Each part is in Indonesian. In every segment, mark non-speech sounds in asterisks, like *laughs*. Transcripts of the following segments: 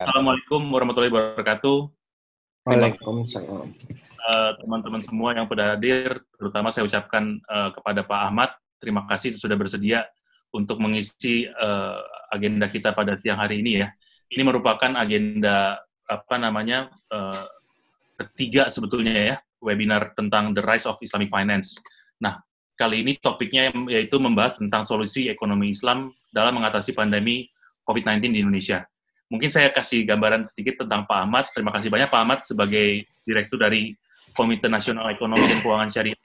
Assalamualaikum warahmatullahi wabarakatuh. Waalaikumsalam. Eh, teman-teman semua yang pada hadir, terutama saya ucapkan eh, kepada Pak Ahmad, terima kasih sudah bersedia untuk mengisi eh, agenda kita pada siang hari ini ya. Ini merupakan agenda apa namanya ketiga sebetulnya ya webinar tentang the rise of Islamic finance. Nah kali ini topiknya yaitu membahas tentang solusi ekonomi Islam dalam mengatasi pandemi COVID-19 di Indonesia mungkin saya kasih gambaran sedikit tentang Pak Ahmad. Terima kasih banyak Pak Ahmad sebagai direktur dari Komite Nasional Ekonomi dan Keuangan Syariah.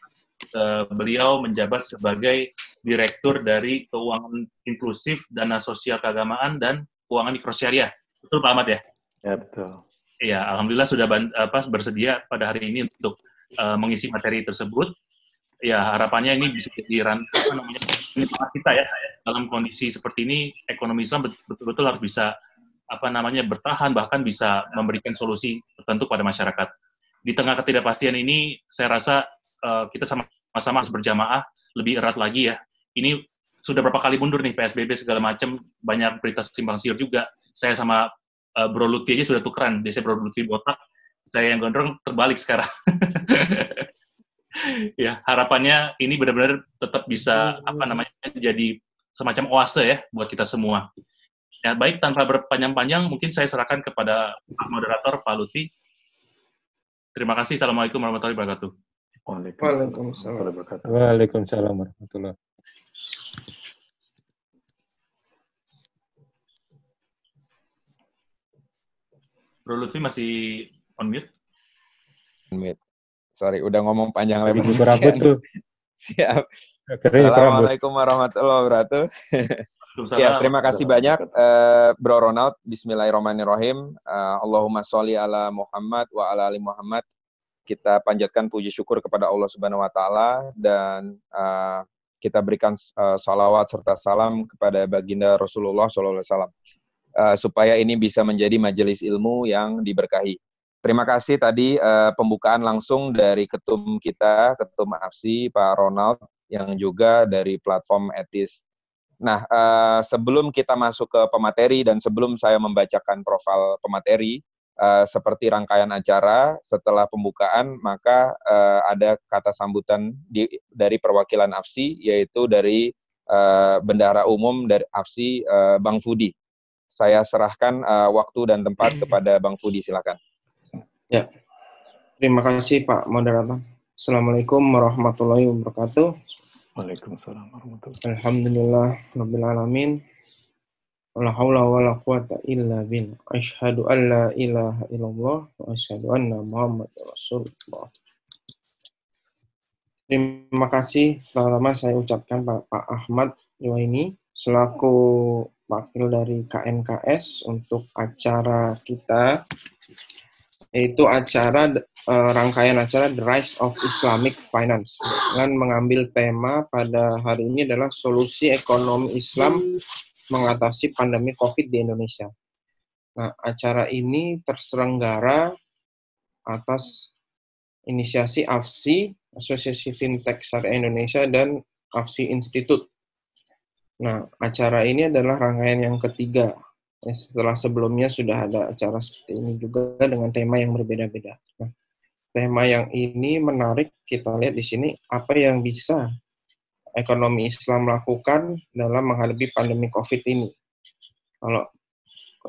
Uh, beliau menjabat sebagai direktur dari Keuangan Inklusif, Dana Sosial Keagamaan dan Keuangan Mikro Syariah. Betul Pak Ahmad ya? Ya betul. Iya, alhamdulillah sudah apa, bersedia pada hari ini untuk uh, mengisi materi tersebut. Ya, harapannya ini bisa jadi rantai namanya kita ya. Dalam kondisi seperti ini, ekonomi Islam betul-betul harus bisa apa namanya bertahan bahkan bisa memberikan solusi tertentu pada masyarakat. Di tengah ketidakpastian ini, saya rasa uh, kita sama-sama harus berjamaah lebih erat lagi ya. Ini sudah berapa kali mundur nih PSBB segala macam, banyak berita simpang siur juga. Saya sama uh, Bro Lutfi aja sudah tukeran, biasanya Bro Lutfi botak, saya yang gondrong terbalik sekarang. *laughs* ya, harapannya ini benar-benar tetap bisa hmm. apa namanya jadi semacam oase ya buat kita semua. Ya, baik tanpa berpanjang-panjang, mungkin saya serahkan kepada Pak Moderator, Pak Lutfi. Terima kasih. Assalamualaikum warahmatullahi wabarakatuh. Waalaikumsalam warahmatullahi wabarakatuh. Waalaikumsalam warahmatullahi Bro Lutfi masih on mute? On mute. Sorry, udah ngomong panjang lebar. Berapa tuh? *laughs* Siap. Assalamualaikum warahmatullahi wabarakatuh. *laughs* Ya, terima kasih banyak uh, Bro Ronald. Bismillahirrahmanirrahim. Uh, Allahumma sholli ala Muhammad wa ala ali Muhammad. Kita panjatkan puji syukur kepada Allah Subhanahu wa taala dan uh, kita berikan uh, salawat serta salam kepada baginda Rasulullah sallallahu alaihi wasallam. supaya ini bisa menjadi majelis ilmu yang diberkahi. Terima kasih tadi uh, pembukaan langsung dari ketum kita, ketum aksi Pak Ronald yang juga dari platform etis Nah, uh, sebelum kita masuk ke pemateri dan sebelum saya membacakan profil pemateri, uh, seperti rangkaian acara, setelah pembukaan maka uh, ada kata sambutan di, dari perwakilan AFSI, yaitu dari uh, Bendahara Umum dari AFSI, uh, Bang Fudi. Saya serahkan uh, waktu dan tempat *clears throat* kepada Bang Fudi, silakan. Ya, terima kasih Pak Moderator. Assalamualaikum warahmatullahi wabarakatuh. Waalaikumsalam warahmatullahi wabarakatuh. Alhamdulillah rabbil alamin. La haula wala quwata illa billah. Asyhadu an la ilaha illallah wa asyhadu anna Muhammad Rasulullah. Terima kasih lama-lama saya ucapkan Pak, Pak Ahmad ini selaku wakil dari KNKS untuk acara kita yaitu acara uh, rangkaian acara The Rise of Islamic Finance dengan mengambil tema pada hari ini adalah solusi ekonomi Islam mengatasi pandemi COVID di Indonesia. Nah, acara ini terselenggara atas inisiasi AFSI, Asosiasi Fintech Syariah Indonesia dan AFSI Institute. Nah, acara ini adalah rangkaian yang ketiga Ya, setelah sebelumnya sudah ada acara seperti ini juga dengan tema yang berbeda-beda. Nah, tema yang ini menarik kita lihat di sini apa yang bisa ekonomi Islam lakukan dalam menghadapi pandemi COVID ini. Kalau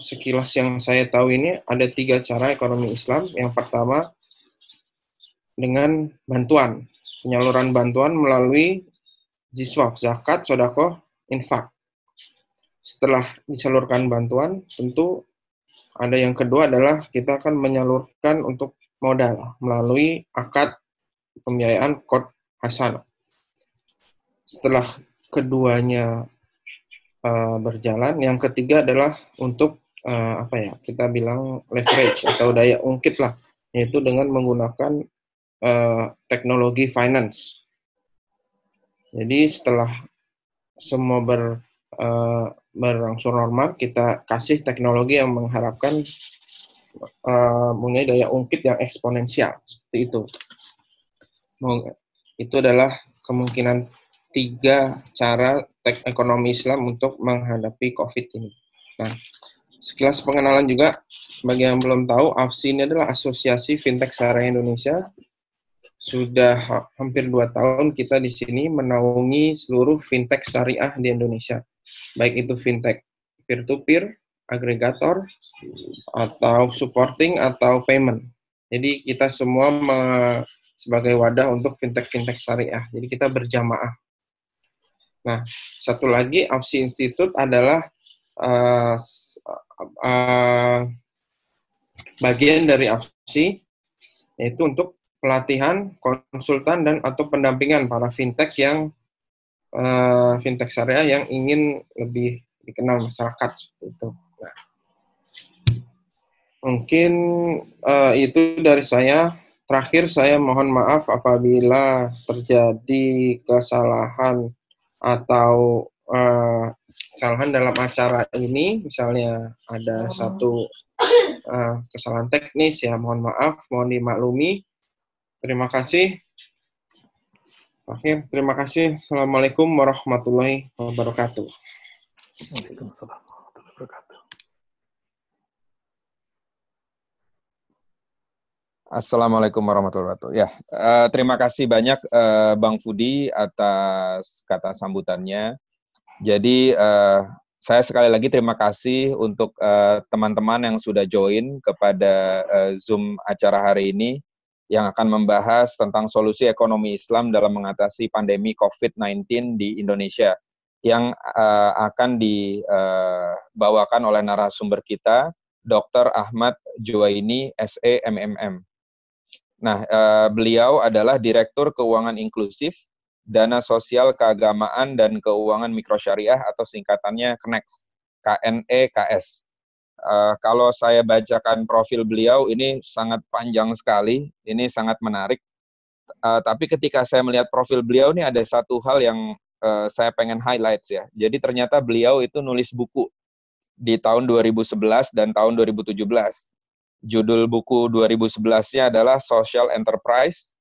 sekilas yang saya tahu ini ada tiga cara ekonomi Islam. Yang pertama dengan bantuan, penyaluran bantuan melalui jiswaf, zakat, sodakoh, infak setelah disalurkan bantuan, tentu ada yang kedua adalah kita akan menyalurkan untuk modal melalui akad pembiayaan kod hasan. Setelah keduanya uh, berjalan, yang ketiga adalah untuk uh, apa ya? Kita bilang leverage atau daya ungkit lah, yaitu dengan menggunakan uh, teknologi finance. Jadi setelah semua ber uh, berangsur normal, kita kasih teknologi yang mengharapkan uh, mempunyai daya ungkit yang eksponensial seperti itu. Itu adalah kemungkinan tiga cara tek ekonomi Islam untuk menghadapi COVID ini. Nah, sekilas pengenalan juga bagi yang belum tahu, AFSI ini adalah Asosiasi Fintech Sara Indonesia. Sudah hampir dua tahun kita di sini menaungi seluruh fintech syariah di Indonesia baik itu fintech peer-to-peer, agregator, atau supporting, atau payment. Jadi kita semua sebagai wadah untuk fintech-fintech syariah. Jadi kita berjamaah. Nah, satu lagi opsi institut adalah uh, uh, bagian dari opsi yaitu untuk pelatihan, konsultan, dan atau pendampingan para fintech yang uh, fintech syariah yang ingin lebih dikenal masyarakat seperti itu. Nah, mungkin uh, itu dari saya. Terakhir saya mohon maaf apabila terjadi kesalahan atau uh, kesalahan dalam acara ini, misalnya ada satu uh, kesalahan teknis ya mohon maaf, mohon dimaklumi. Terima kasih. Oke, terima kasih. Assalamualaikum warahmatullahi wabarakatuh. Assalamualaikum warahmatullahi wabarakatuh. Ya, uh, terima kasih banyak uh, Bang Fudi atas kata sambutannya. Jadi uh, saya sekali lagi terima kasih untuk teman-teman uh, yang sudah join kepada uh, Zoom acara hari ini yang akan membahas tentang solusi ekonomi Islam dalam mengatasi pandemi COVID-19 di Indonesia yang uh, akan dibawakan eh, oleh narasumber kita Dr. Ahmad Juwaini SE MMM. Nah, uh, beliau adalah Direktur Keuangan Inklusif Dana Sosial Keagamaan dan Keuangan Mikrosyariah atau singkatannya KNEKS, KNEKS uh, kalau saya bacakan profil beliau ini sangat panjang sekali, ini sangat menarik. Uh, tapi ketika saya melihat profil beliau ini ada satu hal yang uh, saya pengen highlight ya. Jadi ternyata beliau itu nulis buku di tahun 2011 dan tahun 2017. Judul buku 2011-nya adalah Social Enterprise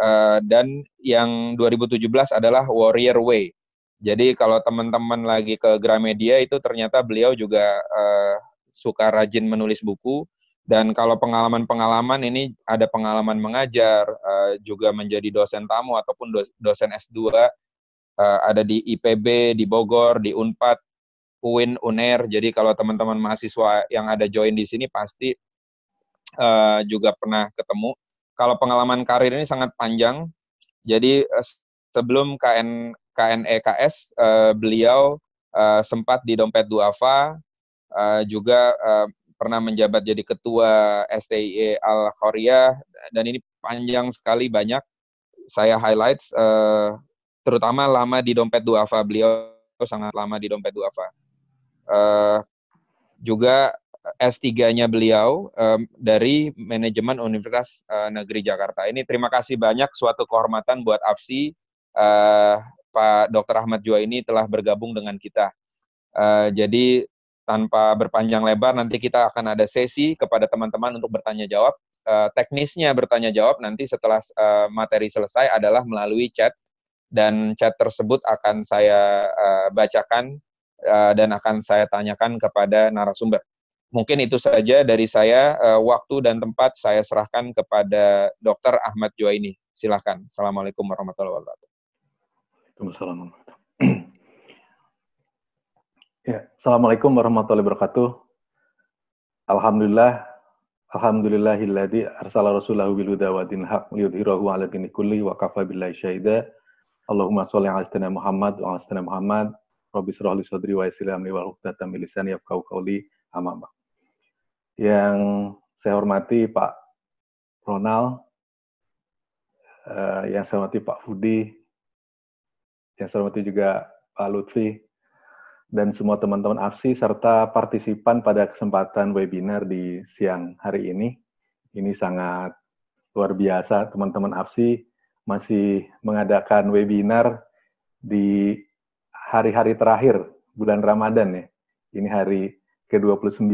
uh, dan yang 2017 adalah Warrior Way. Jadi kalau teman-teman lagi ke Gramedia itu ternyata beliau juga uh, suka rajin menulis buku dan kalau pengalaman-pengalaman ini ada pengalaman mengajar eh, juga menjadi dosen tamu ataupun dosen S2 eh, ada di IPB, di Bogor, di Unpad, UIN, UNER. Jadi kalau teman-teman mahasiswa yang ada join di sini pasti eh, juga pernah ketemu. Kalau pengalaman karir ini sangat panjang. Jadi sebelum KN KNEKS uh, beliau sempat di Dompet Duafa Eh, juga uh, pernah menjabat jadi ketua STIE Al Khoria dan ini panjang sekali banyak saya highlights uh, terutama lama di dompet duafa beliau sangat lama di dompet duafa uh, juga S3-nya beliau um, dari manajemen Universitas uh, Negeri Jakarta. Ini terima kasih banyak suatu kehormatan buat AFSI uh, Pak Dr. Ahmad Jua ini telah bergabung dengan kita. Uh, jadi tanpa berpanjang lebar nanti kita akan ada sesi kepada teman-teman untuk bertanya jawab. Uh, teknisnya bertanya jawab nanti setelah uh, materi selesai adalah melalui chat dan chat tersebut akan saya uh, bacakan uh, dan akan saya tanyakan kepada narasumber. Mungkin itu saja dari saya uh, waktu dan tempat saya serahkan kepada Dr. Ahmad Joaini Silahkan. Assalamualaikum warahmatullahi wabarakatuh. wabarakatuh. Ya, Assalamualaikum warahmatullahi wabarakatuh. Alhamdulillah, Alhamdulillahilladzi arsala rasulahu bil huda wa dinil haq liyudhhirahu 'ala dini kulli wa kafa billahi syahida. Allahumma shalli 'ala sayyidina Muhammad wa 'ala sayyidina Muhammad. Rabbi israh li sadri wa yassir li wa hlul min lisani yafqahu qawli. Amma Yang saya hormati Pak Ronald, eh, yang saya hormati Pak Fudi, yang saya hormati juga Pak Lutfi, dan semua teman-teman Apsi serta partisipan pada kesempatan webinar di siang hari ini. Ini sangat luar biasa teman-teman Apsi masih mengadakan webinar di hari-hari terakhir bulan Ramadan ya. Ini hari ke-29.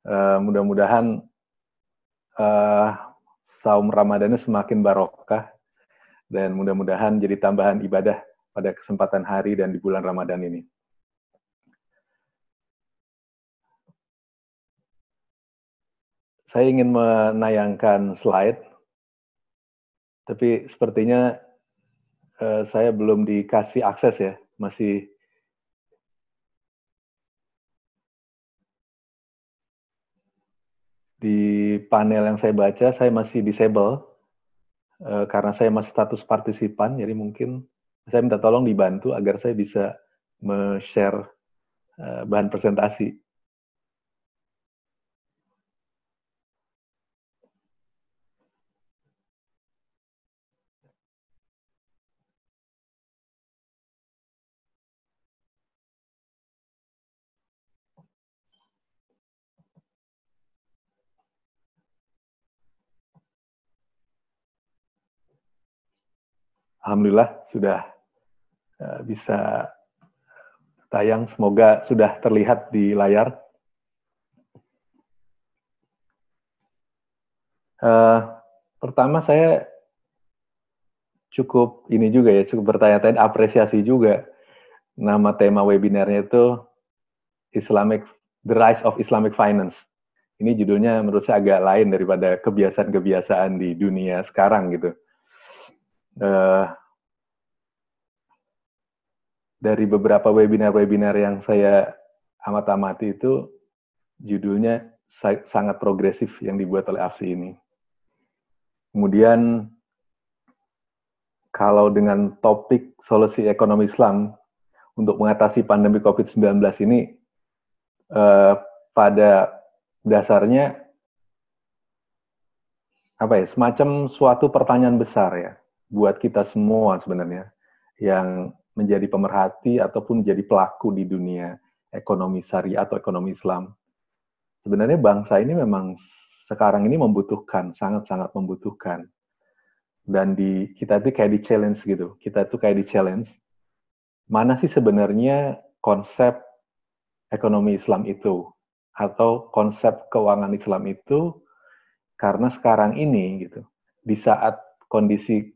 Uh, mudah-mudahan uh, saum Ramadannya semakin barokah dan mudah-mudahan jadi tambahan ibadah pada kesempatan hari dan di bulan Ramadan ini. saya ingin menayangkan slide, tapi sepertinya eh, saya belum dikasih akses ya, masih di panel yang saya baca saya masih disable eh, karena saya masih status partisipan, jadi mungkin saya minta tolong dibantu agar saya bisa me-share eh, bahan presentasi. Alhamdulillah sudah eh, bisa tayang. Semoga sudah terlihat di layar. Uh, pertama saya cukup ini juga ya, cukup bertanya-tanya, apresiasi juga. Nama tema webinarnya itu Islamic The Rise of Islamic Finance. Ini judulnya menurut saya agak lain daripada kebiasaan-kebiasaan di dunia sekarang gitu uh, dari beberapa webinar-webinar yang saya amat-amati itu judulnya sangat progresif yang dibuat oleh AFSI ini. Kemudian kalau dengan topik solusi ekonomi Islam untuk mengatasi pandemi COVID-19 ini, eh, pada dasarnya apa ya semacam suatu pertanyaan besar ya buat kita semua sebenarnya yang menjadi pemerhati ataupun jadi pelaku di dunia ekonomi syariah atau ekonomi Islam. Sebenarnya bangsa ini memang sekarang ini membutuhkan, sangat-sangat membutuhkan. Dan di kita itu kayak di challenge gitu. Kita itu kayak di challenge. Mana sih sebenarnya konsep ekonomi Islam itu atau konsep keuangan Islam itu karena sekarang ini gitu di saat kondisi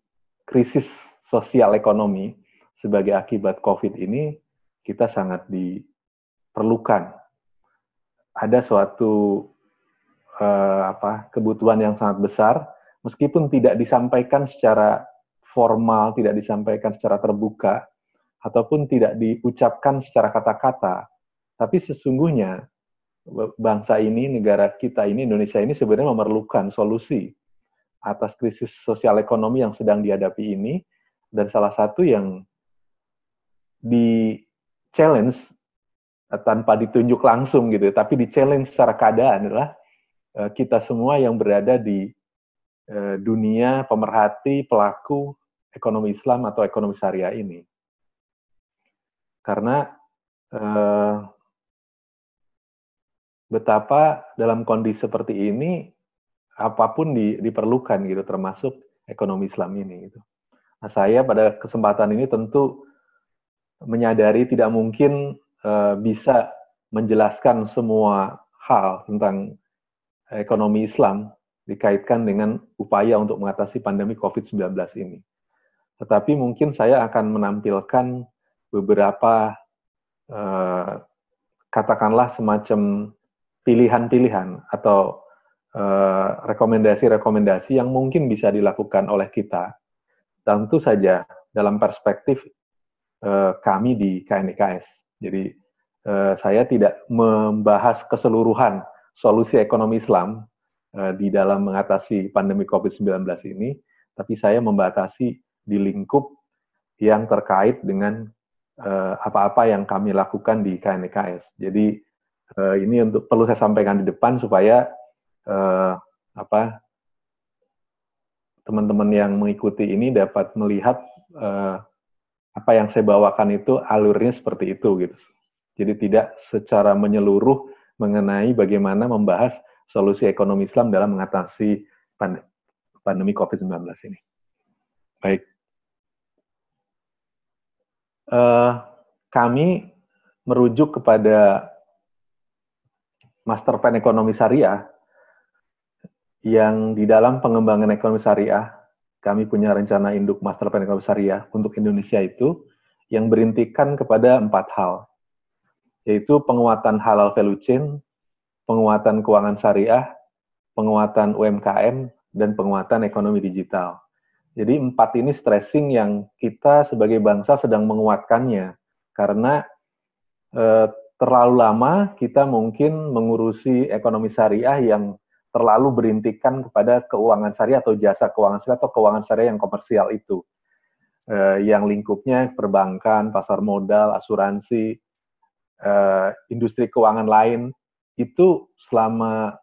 krisis sosial ekonomi sebagai akibat COVID ini kita sangat diperlukan. Ada suatu eh, apa kebutuhan yang sangat besar, meskipun tidak disampaikan secara formal, tidak disampaikan secara terbuka, ataupun tidak diucapkan secara kata-kata, tapi sesungguhnya bangsa ini, negara kita ini, Indonesia ini sebenarnya memerlukan solusi atas krisis sosial ekonomi yang sedang dihadapi ini dan salah satu yang di challenge eh, tanpa ditunjuk langsung gitu tapi di challenge secara keadaan adalah eh, kita semua yang berada di eh, dunia pemerhati pelaku ekonomi Islam atau ekonomi syariah ini karena betapa dalam kondisi seperti ini apapun di, diperlukan gitu termasuk ekonomi Islam ini gitu. Nah, saya pada kesempatan ini tentu menyadari tidak mungkin uh, bisa menjelaskan semua hal tentang ekonomi Islam dikaitkan dengan upaya untuk mengatasi pandemi COVID-19 ini. Tetapi mungkin saya akan menampilkan beberapa uh, katakanlah semacam pilihan-pilihan atau Eh, rekomendasi-rekomendasi yang mungkin bisa dilakukan oleh kita. Tentu saja dalam perspektif eh, kami di KNIKS. Jadi eh, saya tidak membahas keseluruhan solusi ekonomi Islam di dalam mengatasi pandemi COVID-19 ini, tapi saya membatasi di lingkup yang terkait dengan apa-apa yang kami lakukan di KNKS. Jadi ini untuk perlu saya sampaikan di depan supaya uh, apa teman-teman yang mengikuti ini dapat melihat uh, apa yang saya bawakan itu alurnya seperti itu gitu. Jadi tidak secara menyeluruh mengenai bagaimana membahas solusi ekonomi Islam dalam mengatasi pandemi, pandemi COVID-19 ini. Baik. Uh, kami merujuk kepada Master Plan Ekonomi Syariah yang di dalam pengembangan ekonomi syariah, kami punya rencana induk master plan ekonomi syariah untuk Indonesia itu yang berintikan kepada empat hal, yaitu penguatan halal value chain, penguatan keuangan syariah, penguatan UMKM, dan penguatan ekonomi digital. Jadi empat ini stressing yang kita sebagai bangsa sedang menguatkannya karena eh, terlalu lama kita mungkin mengurusi ekonomi syariah yang terlalu berintikan kepada keuangan syariah atau jasa keuangan syariah atau keuangan syariah yang komersial itu. uh, yang lingkupnya perbankan, pasar modal, asuransi, uh, industri keuangan lain, itu selama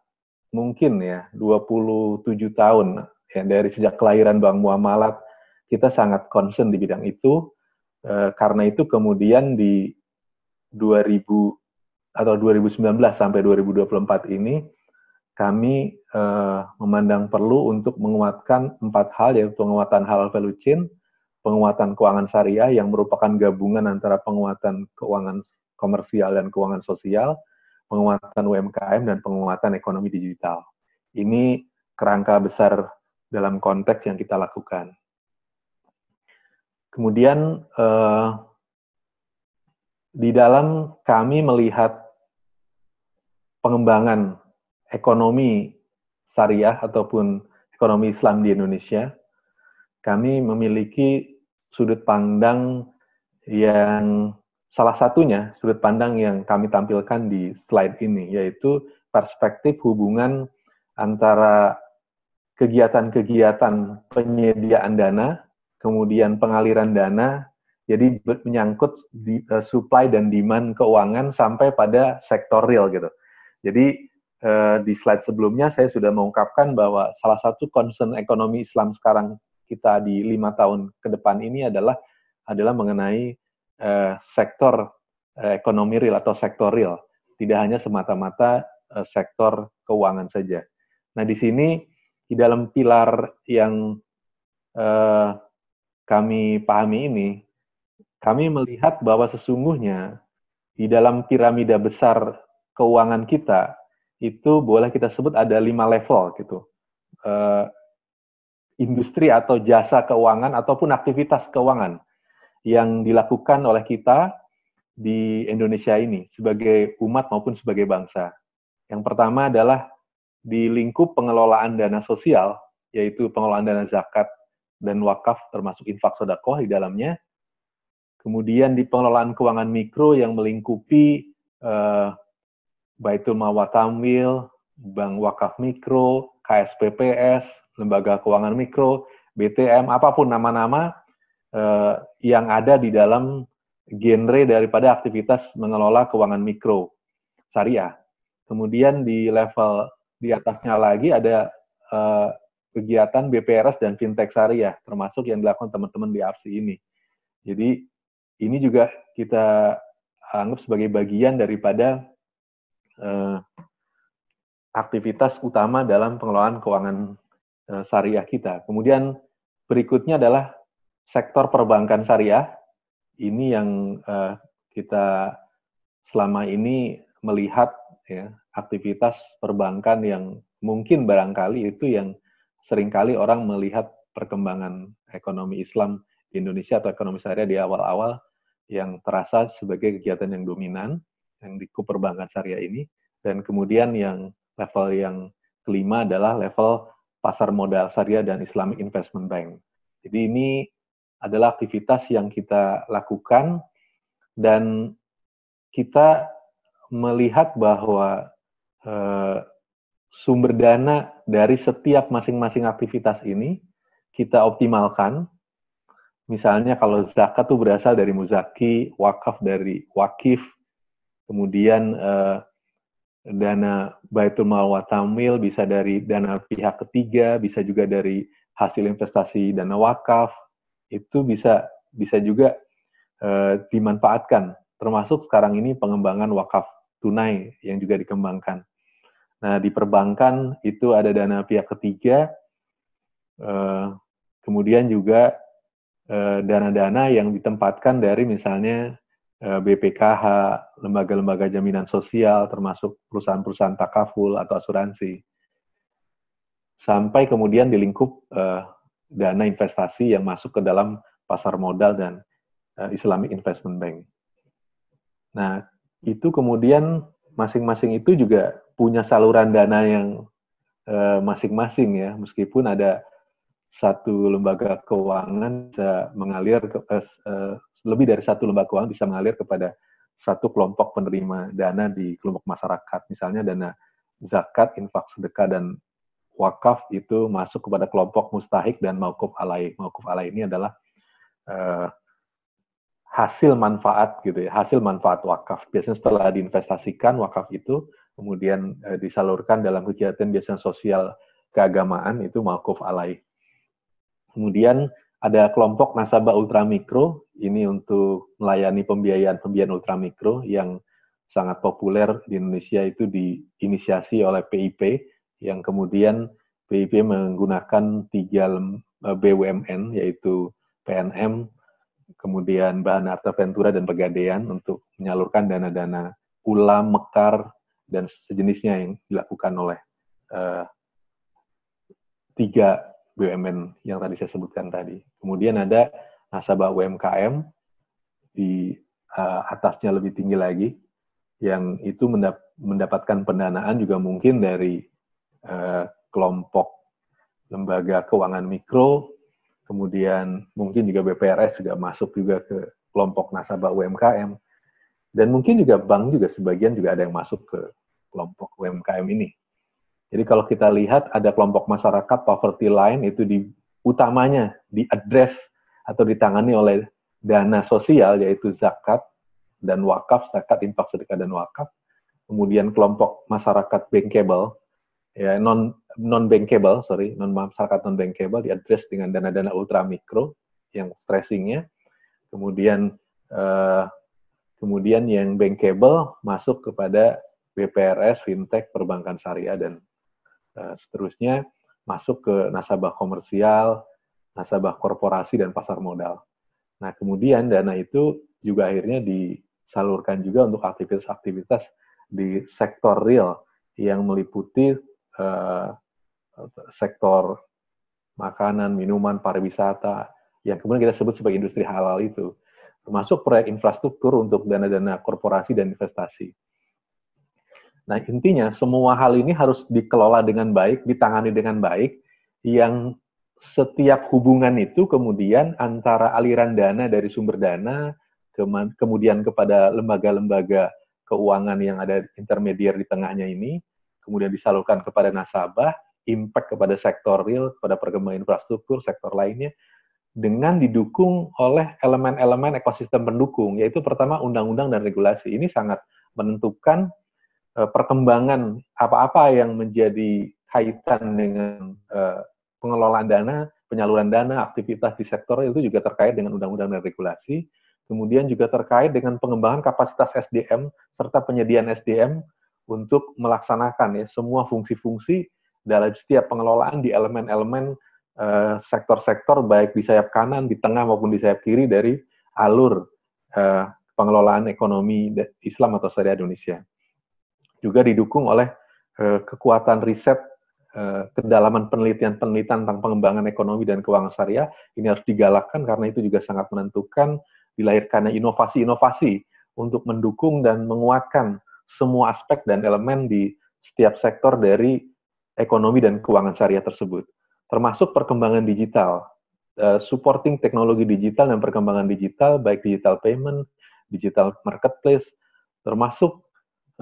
mungkin ya 27 tahun ya, dari sejak kelahiran Bang Muamalat, kita sangat concern di bidang itu. e, karena itu kemudian di 2000 atau 2019 sampai 2024 ini kami uh, memandang perlu untuk menguatkan empat hal yaitu penguatan halal value chain, penguatan keuangan syariah yang merupakan gabungan antara penguatan keuangan komersial dan keuangan sosial, penguatan UMKM dan penguatan ekonomi digital. Ini kerangka besar dalam konteks yang kita lakukan. Kemudian uh, di dalam kami melihat pengembangan ekonomi syariah ataupun ekonomi Islam di Indonesia, kami memiliki sudut pandang yang salah satunya sudut pandang yang kami tampilkan di slide ini, yaitu perspektif hubungan antara kegiatan-kegiatan penyediaan dana, kemudian pengaliran dana, jadi menyangkut di, uh, supply dan demand keuangan sampai pada sektor real gitu. Jadi Eh, di slide sebelumnya saya sudah mengungkapkan bahwa salah satu concern ekonomi Islam sekarang kita di lima tahun ke depan ini adalah adalah mengenai eh, sektor eh, ekonomi real atau sektor real, tidak hanya semata-mata eh, sektor keuangan saja. Nah di sini di dalam pilar yang eh, kami pahami ini, kami melihat bahwa sesungguhnya di dalam piramida besar keuangan kita itu boleh kita sebut ada lima level gitu. Uh, industri atau jasa keuangan ataupun aktivitas keuangan yang dilakukan oleh kita di Indonesia ini sebagai umat maupun sebagai bangsa. Yang pertama adalah di lingkup pengelolaan dana sosial, yaitu pengelolaan dana zakat dan wakaf termasuk infak sodakoh di dalamnya. Kemudian di pengelolaan keuangan mikro yang melingkupi eh, Baitul mawatamwil, Bank Wakaf Mikro, KSPPS, Lembaga Keuangan Mikro, BTM, apapun nama-nama eh, yang ada di dalam genre daripada aktivitas mengelola keuangan mikro syariah. Kemudian di level di atasnya lagi ada eh, kegiatan BPRS dan fintech syariah, termasuk yang dilakukan teman-teman di APSI ini. Jadi ini juga kita anggap sebagai bagian daripada eh, aktivitas utama dalam pengelolaan keuangan eh, syariah kita. Kemudian berikutnya adalah sektor perbankan syariah. Ini yang eh, kita selama ini melihat ya, aktivitas perbankan yang mungkin barangkali itu yang seringkali orang melihat perkembangan ekonomi Islam di Indonesia atau ekonomi syariah di awal-awal yang terasa sebagai kegiatan yang dominan yang di perbankan syariah ini dan kemudian yang level yang kelima adalah level pasar modal syariah dan Islamic Investment Bank. Jadi ini adalah aktivitas yang kita lakukan dan kita melihat bahwa eh, sumber dana dari setiap masing-masing aktivitas ini kita optimalkan. Misalnya kalau zakat itu berasal dari muzaki, wakaf dari wakif, kemudian uh, dana Baitul Mal Tamil bisa dari dana pihak ketiga, bisa juga dari hasil investasi dana wakaf, itu bisa bisa juga uh, dimanfaatkan, termasuk sekarang ini pengembangan wakaf tunai yang juga dikembangkan. Nah, di perbankan itu ada dana pihak ketiga, uh, kemudian juga dana-dana yang ditempatkan dari misalnya BPKH, eh, lembaga-lembaga jaminan sosial, termasuk perusahaan-perusahaan takaful atau asuransi, sampai kemudian di lingkup uh, dana investasi yang masuk ke dalam pasar modal dan uh, Islamic Investment Bank. Nah, itu kemudian masing-masing itu juga punya saluran dana yang masing-masing uh, masing -masing ya, meskipun ada satu lembaga keuangan bisa mengalir ke uh, lebih dari satu lembaga keuangan bisa mengalir kepada satu kelompok penerima dana di kelompok masyarakat misalnya dana zakat, infak sedekah dan wakaf itu masuk kepada kelompok mustahik dan maukuf alai. Maukuf alai ini adalah uh, hasil manfaat gitu ya, hasil manfaat wakaf. Biasanya setelah diinvestasikan wakaf itu kemudian uh, disalurkan dalam kegiatan biasanya sosial keagamaan itu maukuf alai. Kemudian ada kelompok nasabah ultramikro, ini untuk melayani pembiayaan-pembiayaan ultramikro yang sangat populer di Indonesia itu diinisiasi oleh PIP, yang kemudian PIP menggunakan tiga e, BUMN, yaitu PNM, kemudian Bahan Arta Ventura dan Pegadaian untuk menyalurkan dana-dana ulam, mekar, dan sejenisnya yang dilakukan oleh uh, tiga BUMN yang tadi saya sebutkan tadi. Kemudian ada nasabah UMKM di uh, atasnya lebih tinggi lagi, yang itu mendap mendapatkan pendanaan juga mungkin dari uh, kelompok lembaga keuangan mikro, kemudian mungkin juga BPRS juga masuk juga ke kelompok nasabah UMKM, dan mungkin juga bank juga sebagian juga ada yang masuk ke kelompok UMKM ini. Jadi kalau kita lihat ada kelompok masyarakat poverty line itu di utamanya diadres atau ditangani oleh dana sosial yaitu zakat dan wakaf, zakat, infak, sedekah dan wakaf. Kemudian kelompok masyarakat bankable ya non non bankable sorry non masyarakat non bankable diadres dengan dana-dana ultramikro yang stressingnya kemudian eh, kemudian yang bankable masuk kepada BPRS, fintech, perbankan syariah dan Nah, seterusnya masuk ke nasabah komersial, nasabah korporasi dan pasar modal. Nah, kemudian dana itu juga akhirnya disalurkan juga untuk aktivitas-aktivitas di sektor real yang meliputi uh, sektor makanan, minuman, pariwisata yang kemudian kita sebut sebagai industri halal itu, termasuk proyek infrastruktur untuk dana-dana korporasi dan investasi. Nah, intinya semua hal ini harus dikelola dengan baik, ditangani dengan baik, yang setiap hubungan itu kemudian antara aliran dana dari sumber dana, kemudian kepada lembaga-lembaga keuangan yang ada intermediar di tengahnya ini, kemudian disalurkan kepada nasabah, impact kepada sektor real, kepada perkembangan infrastruktur, sektor lainnya, dengan didukung oleh elemen-elemen ekosistem pendukung, yaitu pertama undang-undang dan regulasi. Ini sangat menentukan uh, perkembangan apa-apa yang menjadi kaitan dengan uh, pengelolaan dana, penyaluran dana, aktivitas di sektor itu juga terkait dengan undang-undang dan regulasi, kemudian juga terkait dengan pengembangan kapasitas SDM serta penyediaan SDM untuk melaksanakan ya semua fungsi-fungsi dalam setiap pengelolaan di elemen-elemen sektor eh, sektor-sektor baik di sayap kanan, di tengah maupun di sayap kiri dari alur uh, pengelolaan ekonomi Islam atau syariah Indonesia juga didukung oleh eh, kekuatan riset eh, kedalaman penelitian-penelitian tentang pengembangan ekonomi dan keuangan syariah ini harus digalakkan karena itu juga sangat menentukan dilahirkannya inovasi-inovasi untuk mendukung dan menguatkan semua aspek dan elemen di setiap sektor dari ekonomi dan keuangan syariah tersebut termasuk perkembangan digital eh, supporting teknologi digital dan perkembangan digital, baik digital payment, digital marketplace, termasuk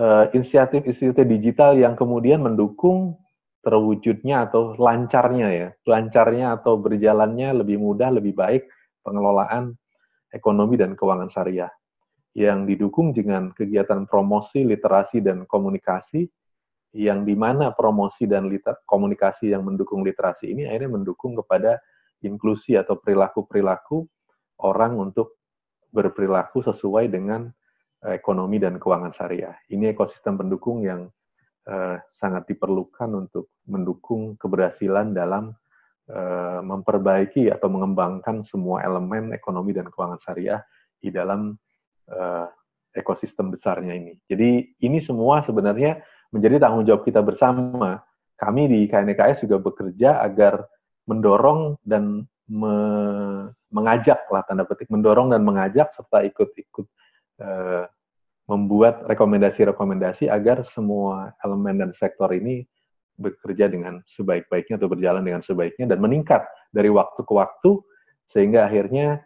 Eh, inisiatif-inisiatif digital yang kemudian mendukung terwujudnya atau lancarnya ya, lancarnya atau berjalannya lebih mudah, lebih baik pengelolaan ekonomi dan keuangan syariah yang didukung dengan kegiatan promosi, literasi dan komunikasi yang di mana promosi dan liter komunikasi yang mendukung literasi ini akhirnya mendukung kepada inklusi atau perilaku-perilaku orang untuk berperilaku sesuai dengan Eh, ekonomi dan keuangan syariah. Ini ekosistem pendukung yang eh, sangat diperlukan untuk mendukung keberhasilan dalam eh, memperbaiki atau mengembangkan semua elemen ekonomi dan keuangan syariah di dalam eh, ekosistem besarnya ini. Jadi ini semua sebenarnya menjadi tanggung jawab kita bersama. Kami di KNKS e juga bekerja agar mendorong dan me mengajak lah tanda petik mendorong dan mengajak serta ikut-ikut Eh, membuat rekomendasi-rekomendasi agar semua elemen dan sektor ini bekerja dengan sebaik-baiknya atau berjalan dengan sebaiknya dan meningkat dari waktu ke waktu sehingga akhirnya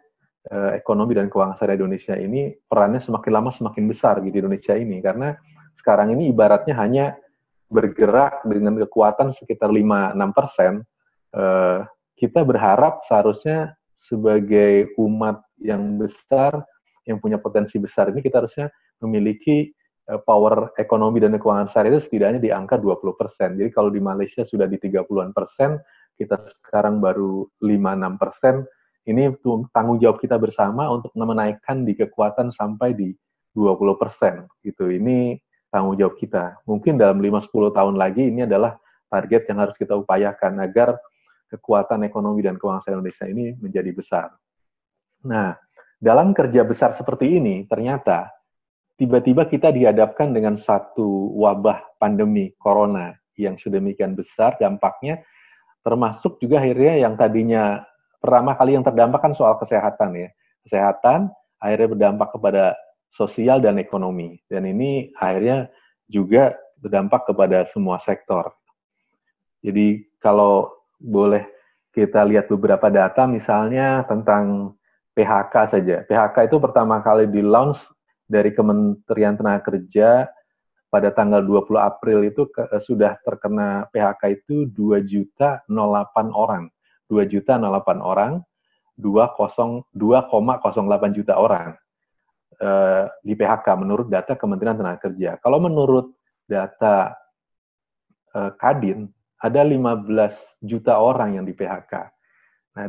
eh, ekonomi dan keuangan syariah Indonesia ini perannya semakin lama semakin besar gitu di Indonesia ini karena sekarang ini ibaratnya hanya bergerak dengan kekuatan sekitar 5-6 persen, eh, kita berharap seharusnya sebagai umat yang besar yang punya potensi besar ini kita harusnya memiliki eh, power ekonomi dan keuangan syariah itu setidaknya di angka 20%. Jadi kalau di Malaysia sudah di 30-an persen, kita sekarang baru 5-6 persen, ini tanggung jawab kita bersama untuk menaikkan di kekuatan sampai di 20 persen. Gitu. Ini tanggung jawab kita. Mungkin dalam 5-10 tahun lagi ini adalah target yang harus kita upayakan agar kekuatan ekonomi dan keuangan syariah Indonesia ini menjadi besar. Nah, dalam kerja besar seperti ini, ternyata tiba-tiba kita dihadapkan dengan satu wabah pandemi corona yang sedemikian besar dampaknya, termasuk juga akhirnya yang tadinya pertama kali yang terdampak kan soal kesehatan ya. Kesehatan akhirnya berdampak kepada sosial dan ekonomi. Dan ini akhirnya juga berdampak kepada semua sektor. Jadi kalau boleh kita lihat beberapa data misalnya tentang PHK saja. PHK itu pertama kali di launch dari Kementerian Tenaga Kerja pada tanggal 20 April itu ke, eh, sudah terkena PHK itu 2 juta 08 orang. 2 juta 08 orang, 2,08 juta orang eh, di PHK menurut data Kementerian Tenaga Kerja. Kalau menurut data eh, Kadin, ada 15 juta orang yang di PHK. Nah,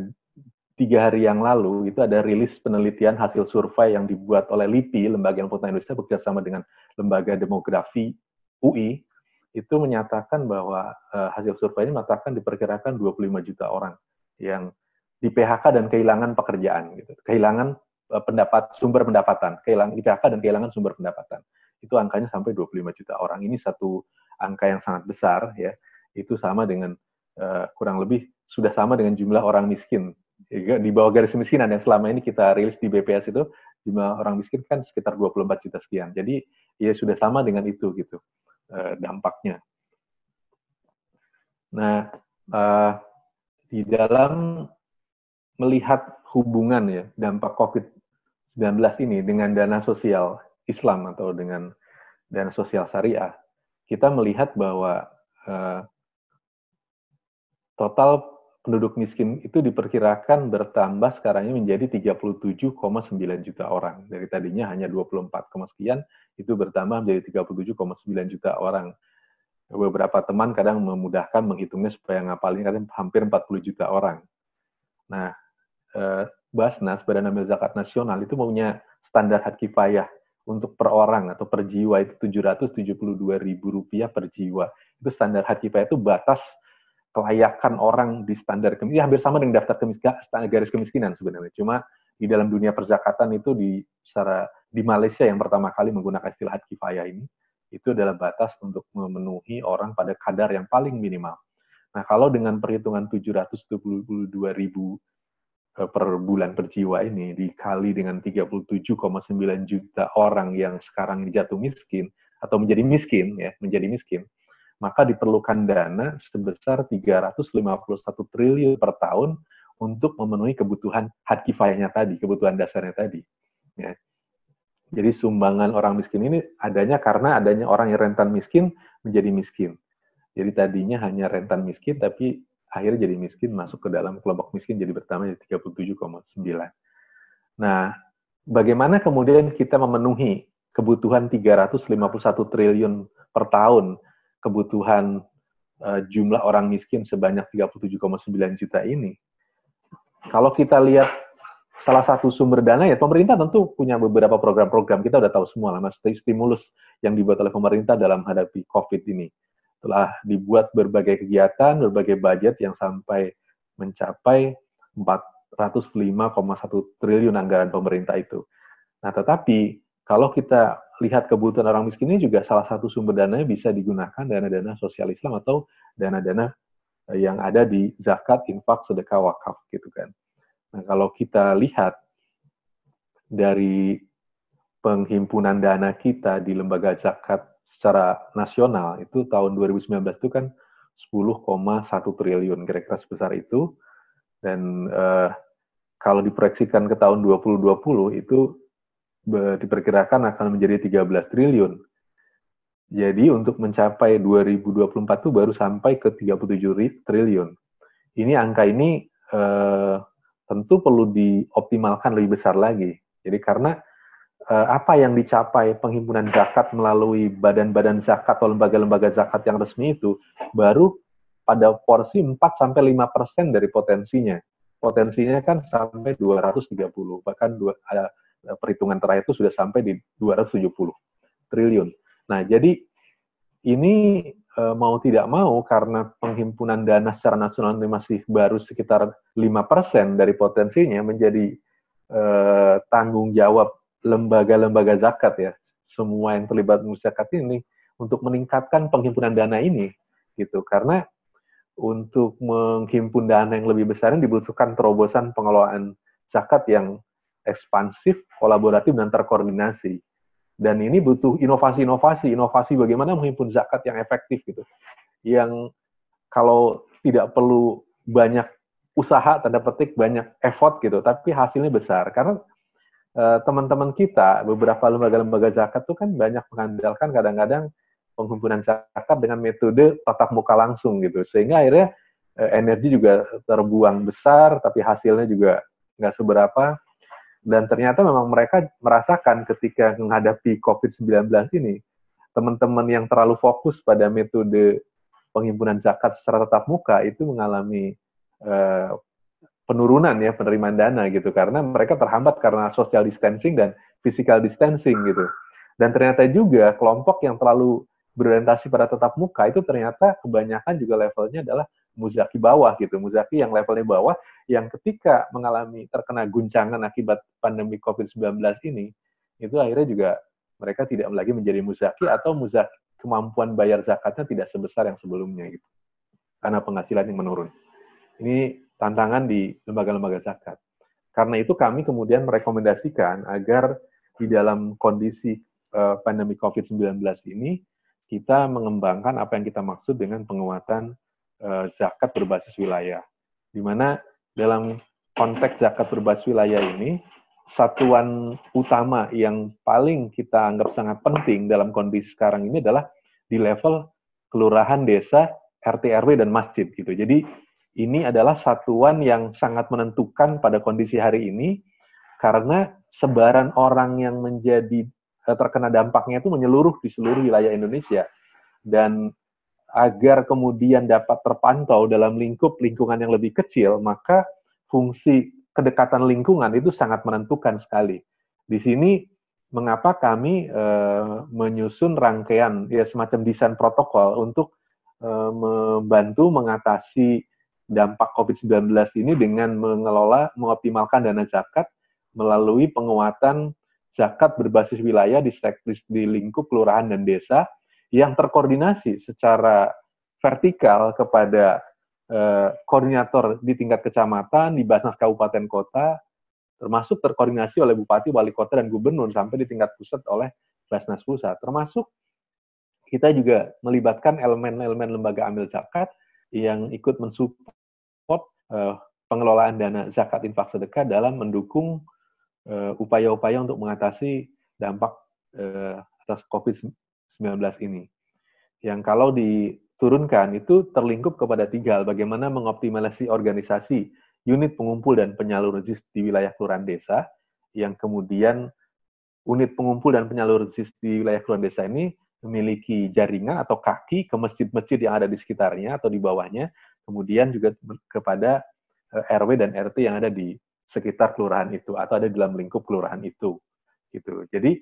tiga hari yang lalu itu ada rilis penelitian hasil survei yang dibuat oleh LIPI, Lembaga Ilmu Pengetahuan Indonesia bekerjasama dengan Lembaga Demografi UI, itu menyatakan bahwa uh, hasil ini mengatakan diperkirakan 25 juta orang yang di PHK dan kehilangan pekerjaan, gitu. kehilangan uh, pendapat sumber pendapatan, kehilangan di PHK dan kehilangan sumber pendapatan. Itu angkanya sampai 25 juta orang. Ini satu angka yang sangat besar, ya. Itu sama dengan uh, kurang lebih sudah sama dengan jumlah orang miskin Iya, di bawah garis kemiskinan yang selama ini kita rilis di BPS itu jumlah orang miskin kan sekitar 24 juta sekian. Jadi ya sudah sama dengan itu gitu eh, dampaknya. Nah, eh, di dalam melihat hubungan ya dampak COVID-19 ini dengan dana sosial Islam atau dengan dana sosial syariah, kita melihat bahwa eh, total penduduk miskin itu diperkirakan bertambah sekarang menjadi 37,9 juta orang. Dari tadinya hanya 24, sekian, itu bertambah menjadi 37,9 juta orang. Beberapa teman kadang memudahkan menghitungnya supaya ngapalin kadang hampir 40 juta orang. Nah, eh, Basnas, Badan Amil Zakat Nasional, itu punya standar hak kifayah untuk per orang atau per jiwa itu ribu rupiah per jiwa. Itu standar hak kifayah itu batas kelayakan orang di standar kemiskinan, ya hampir sama dengan daftar kemiskinan, garis kemiskinan sebenarnya. Cuma di dalam dunia perzakatan itu di secara di Malaysia yang pertama kali menggunakan istilah kifayah ini itu adalah batas untuk memenuhi orang pada kadar yang paling minimal. Nah, kalau dengan perhitungan 772 ribu e, per bulan per jiwa ini dikali dengan 37,9 juta orang yang sekarang jatuh miskin atau menjadi miskin ya, menjadi miskin maka diperlukan dana sebesar 351 triliun per tahun untuk memenuhi kebutuhan hak kifayahnya tadi, kebutuhan dasarnya tadi. Ya. Jadi sumbangan orang miskin ini adanya karena adanya orang yang rentan miskin menjadi miskin. Jadi tadinya hanya rentan miskin, tapi akhirnya jadi miskin, masuk ke dalam kelompok miskin, jadi bertambah jadi 37,9. Nah, bagaimana kemudian kita memenuhi kebutuhan 351 triliun per tahun kebutuhan uh, jumlah orang miskin sebanyak 37,9 juta ini, kalau kita lihat salah satu sumber dana ya pemerintah tentu punya beberapa program-program kita udah tahu semua lah mas stimulus yang dibuat oleh pemerintah dalam menghadapi covid ini telah dibuat berbagai kegiatan berbagai budget yang sampai mencapai 405,1 triliun anggaran pemerintah itu nah tetapi kalau kita lihat kebutuhan orang miskin ini juga salah satu sumber dananya bisa digunakan dana-dana sosial Islam atau dana-dana eh, yang ada di zakat, infak, sedekah, wakaf gitu kan. Nah, kalau kita lihat dari penghimpunan dana kita di lembaga zakat secara nasional itu tahun 2019 itu kan 10,1 triliun kira-kira sebesar itu dan eh, kalau diproyeksikan ke tahun 2020 itu diperkirakan akan menjadi 13 triliun. Jadi untuk mencapai 2024 itu baru sampai ke 37 triliun. Ini angka ini eh, tentu perlu dioptimalkan lebih besar lagi. Jadi karena eh, apa yang dicapai penghimpunan zakat melalui badan-badan zakat atau lembaga-lembaga zakat yang resmi itu baru pada porsi 4 sampai 5% persen dari potensinya. Potensinya kan sampai 230 bahkan Eh, perhitungan terakhir itu sudah sampai di 270 triliun. Nah, jadi ini eh, mau tidak mau karena penghimpunan dana secara nasional ini masih baru sekitar 5% dari potensinya menjadi eh, tanggung jawab lembaga-lembaga zakat ya. Semua yang terlibat zakat ini untuk meningkatkan penghimpunan dana ini gitu karena untuk menghimpun dana yang lebih besar ini dibutuhkan terobosan pengelolaan zakat yang ekspansif, kolaboratif, dan terkoordinasi. Dan ini butuh inovasi-inovasi, inovasi bagaimana menghimpun zakat yang efektif gitu. Yang kalau tidak perlu banyak usaha, tanda petik, banyak effort gitu, tapi hasilnya besar. Karena eh, teman-teman kita, beberapa lembaga-lembaga zakat tuh kan banyak mengandalkan kadang-kadang penghimpunan zakat dengan metode tatap muka langsung gitu. Sehingga akhirnya eh, energi juga terbuang besar, tapi hasilnya juga nggak seberapa dan ternyata memang mereka merasakan ketika menghadapi COVID-19 ini, teman-teman yang terlalu fokus pada metode penghimpunan zakat secara tatap muka itu mengalami uh, penurunan ya penerimaan dana gitu karena mereka terhambat karena social distancing dan physical distancing gitu. Dan ternyata juga kelompok yang terlalu berorientasi pada tatap muka itu ternyata kebanyakan juga levelnya adalah Muzaki bawah gitu, Muzaki yang levelnya bawah, yang ketika mengalami terkena guncangan akibat pandemi COVID-19 ini, itu akhirnya juga mereka tidak lagi menjadi Muzaki atau Muzaki kemampuan bayar zakatnya tidak sebesar yang sebelumnya gitu, karena penghasilan yang menurun. Ini tantangan di lembaga-lembaga zakat. Karena itu kami kemudian merekomendasikan agar di dalam kondisi eh, pandemi COVID-19 ini, kita mengembangkan apa yang kita maksud dengan penguatan Eh, zakat berbasis wilayah. Di mana dalam konteks zakat berbasis wilayah ini, satuan utama yang paling kita anggap sangat penting dalam kondisi sekarang ini adalah di level kelurahan, desa, RT, RW, dan masjid gitu. Jadi ini adalah satuan yang sangat menentukan pada kondisi hari ini karena sebaran orang yang menjadi eh, terkena dampaknya itu menyeluruh di seluruh wilayah Indonesia dan agar kemudian dapat terpantau dalam lingkup lingkungan yang lebih kecil, maka fungsi kedekatan lingkungan itu sangat menentukan sekali. Di sini mengapa kami e, menyusun rangkaian ya semacam desain protokol untuk e, membantu mengatasi dampak COVID-19 ini dengan mengelola mengoptimalkan dana zakat melalui penguatan zakat berbasis wilayah di, di lingkup kelurahan dan desa yang terkoordinasi secara vertikal kepada eh, koordinator di tingkat kecamatan, di Basnas Kabupaten Kota, termasuk terkoordinasi oleh Bupati, Wali Kota, dan Gubernur sampai di tingkat pusat oleh Basnas Pusat. Termasuk kita juga melibatkan elemen-elemen lembaga amil zakat yang ikut mensupport eh, pengelolaan dana zakat infak sedekah dalam mendukung eh, upaya-upaya uh, untuk mengatasi dampak uh, atas COVID-19 ini. Yang kalau diturunkan itu terlingkup kepada tiga hal, bagaimana mengoptimalisasi organisasi unit pengumpul dan penyalur ZIS di wilayah kelurahan desa, yang kemudian unit pengumpul dan penyalur ZIS di wilayah kelurahan desa ini memiliki jaringan atau kaki ke masjid-masjid yang ada di sekitarnya atau di bawahnya, kemudian juga kepada eh, RW dan RT yang ada di sekitar kelurahan itu atau ada dalam lingkup kelurahan itu gitu. Jadi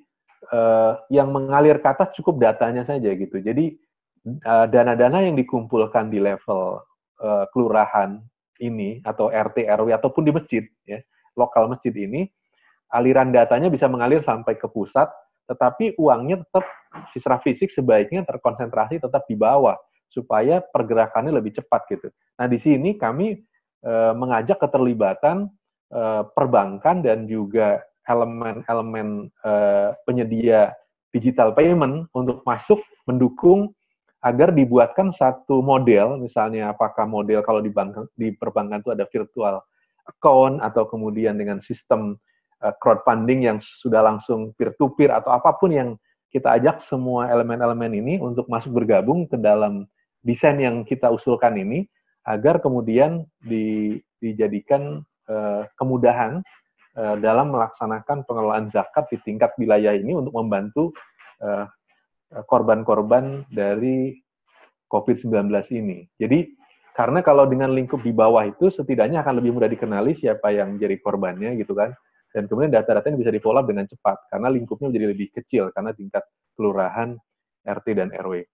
uh, yang mengalir ke atas cukup datanya saja gitu. Jadi eh, dana-dana uh, yang dikumpulkan di level uh, kelurahan ini atau RT RW ataupun di masjid ya, lokal masjid ini aliran datanya bisa mengalir sampai ke pusat tetapi uangnya tetap secara fisik sebaiknya terkonsentrasi tetap di bawah supaya pergerakannya lebih cepat gitu. Nah, di sini kami e, mengajak keterlibatan perbankan dan juga elemen-elemen uh, eh, penyedia digital payment untuk masuk mendukung agar dibuatkan satu model, misalnya apakah model kalau di, bank, di perbankan itu ada virtual account atau kemudian dengan sistem uh, crowdfunding yang sudah langsung peer-to-peer atau apapun yang kita ajak semua elemen-elemen ini untuk masuk bergabung ke dalam desain yang kita usulkan ini agar kemudian di, dijadikan uh, kemudahan Eh, dalam melaksanakan pengelolaan zakat di tingkat wilayah ini untuk membantu eh, eh, korban-korban dari COVID-19 ini. Jadi karena kalau dengan lingkup di bawah itu setidaknya akan lebih mudah dikenali siapa yang jadi korbannya gitu kan. Dan kemudian data data ini bisa dipola dengan cepat karena lingkupnya menjadi lebih kecil karena tingkat kelurahan, RT dan RW.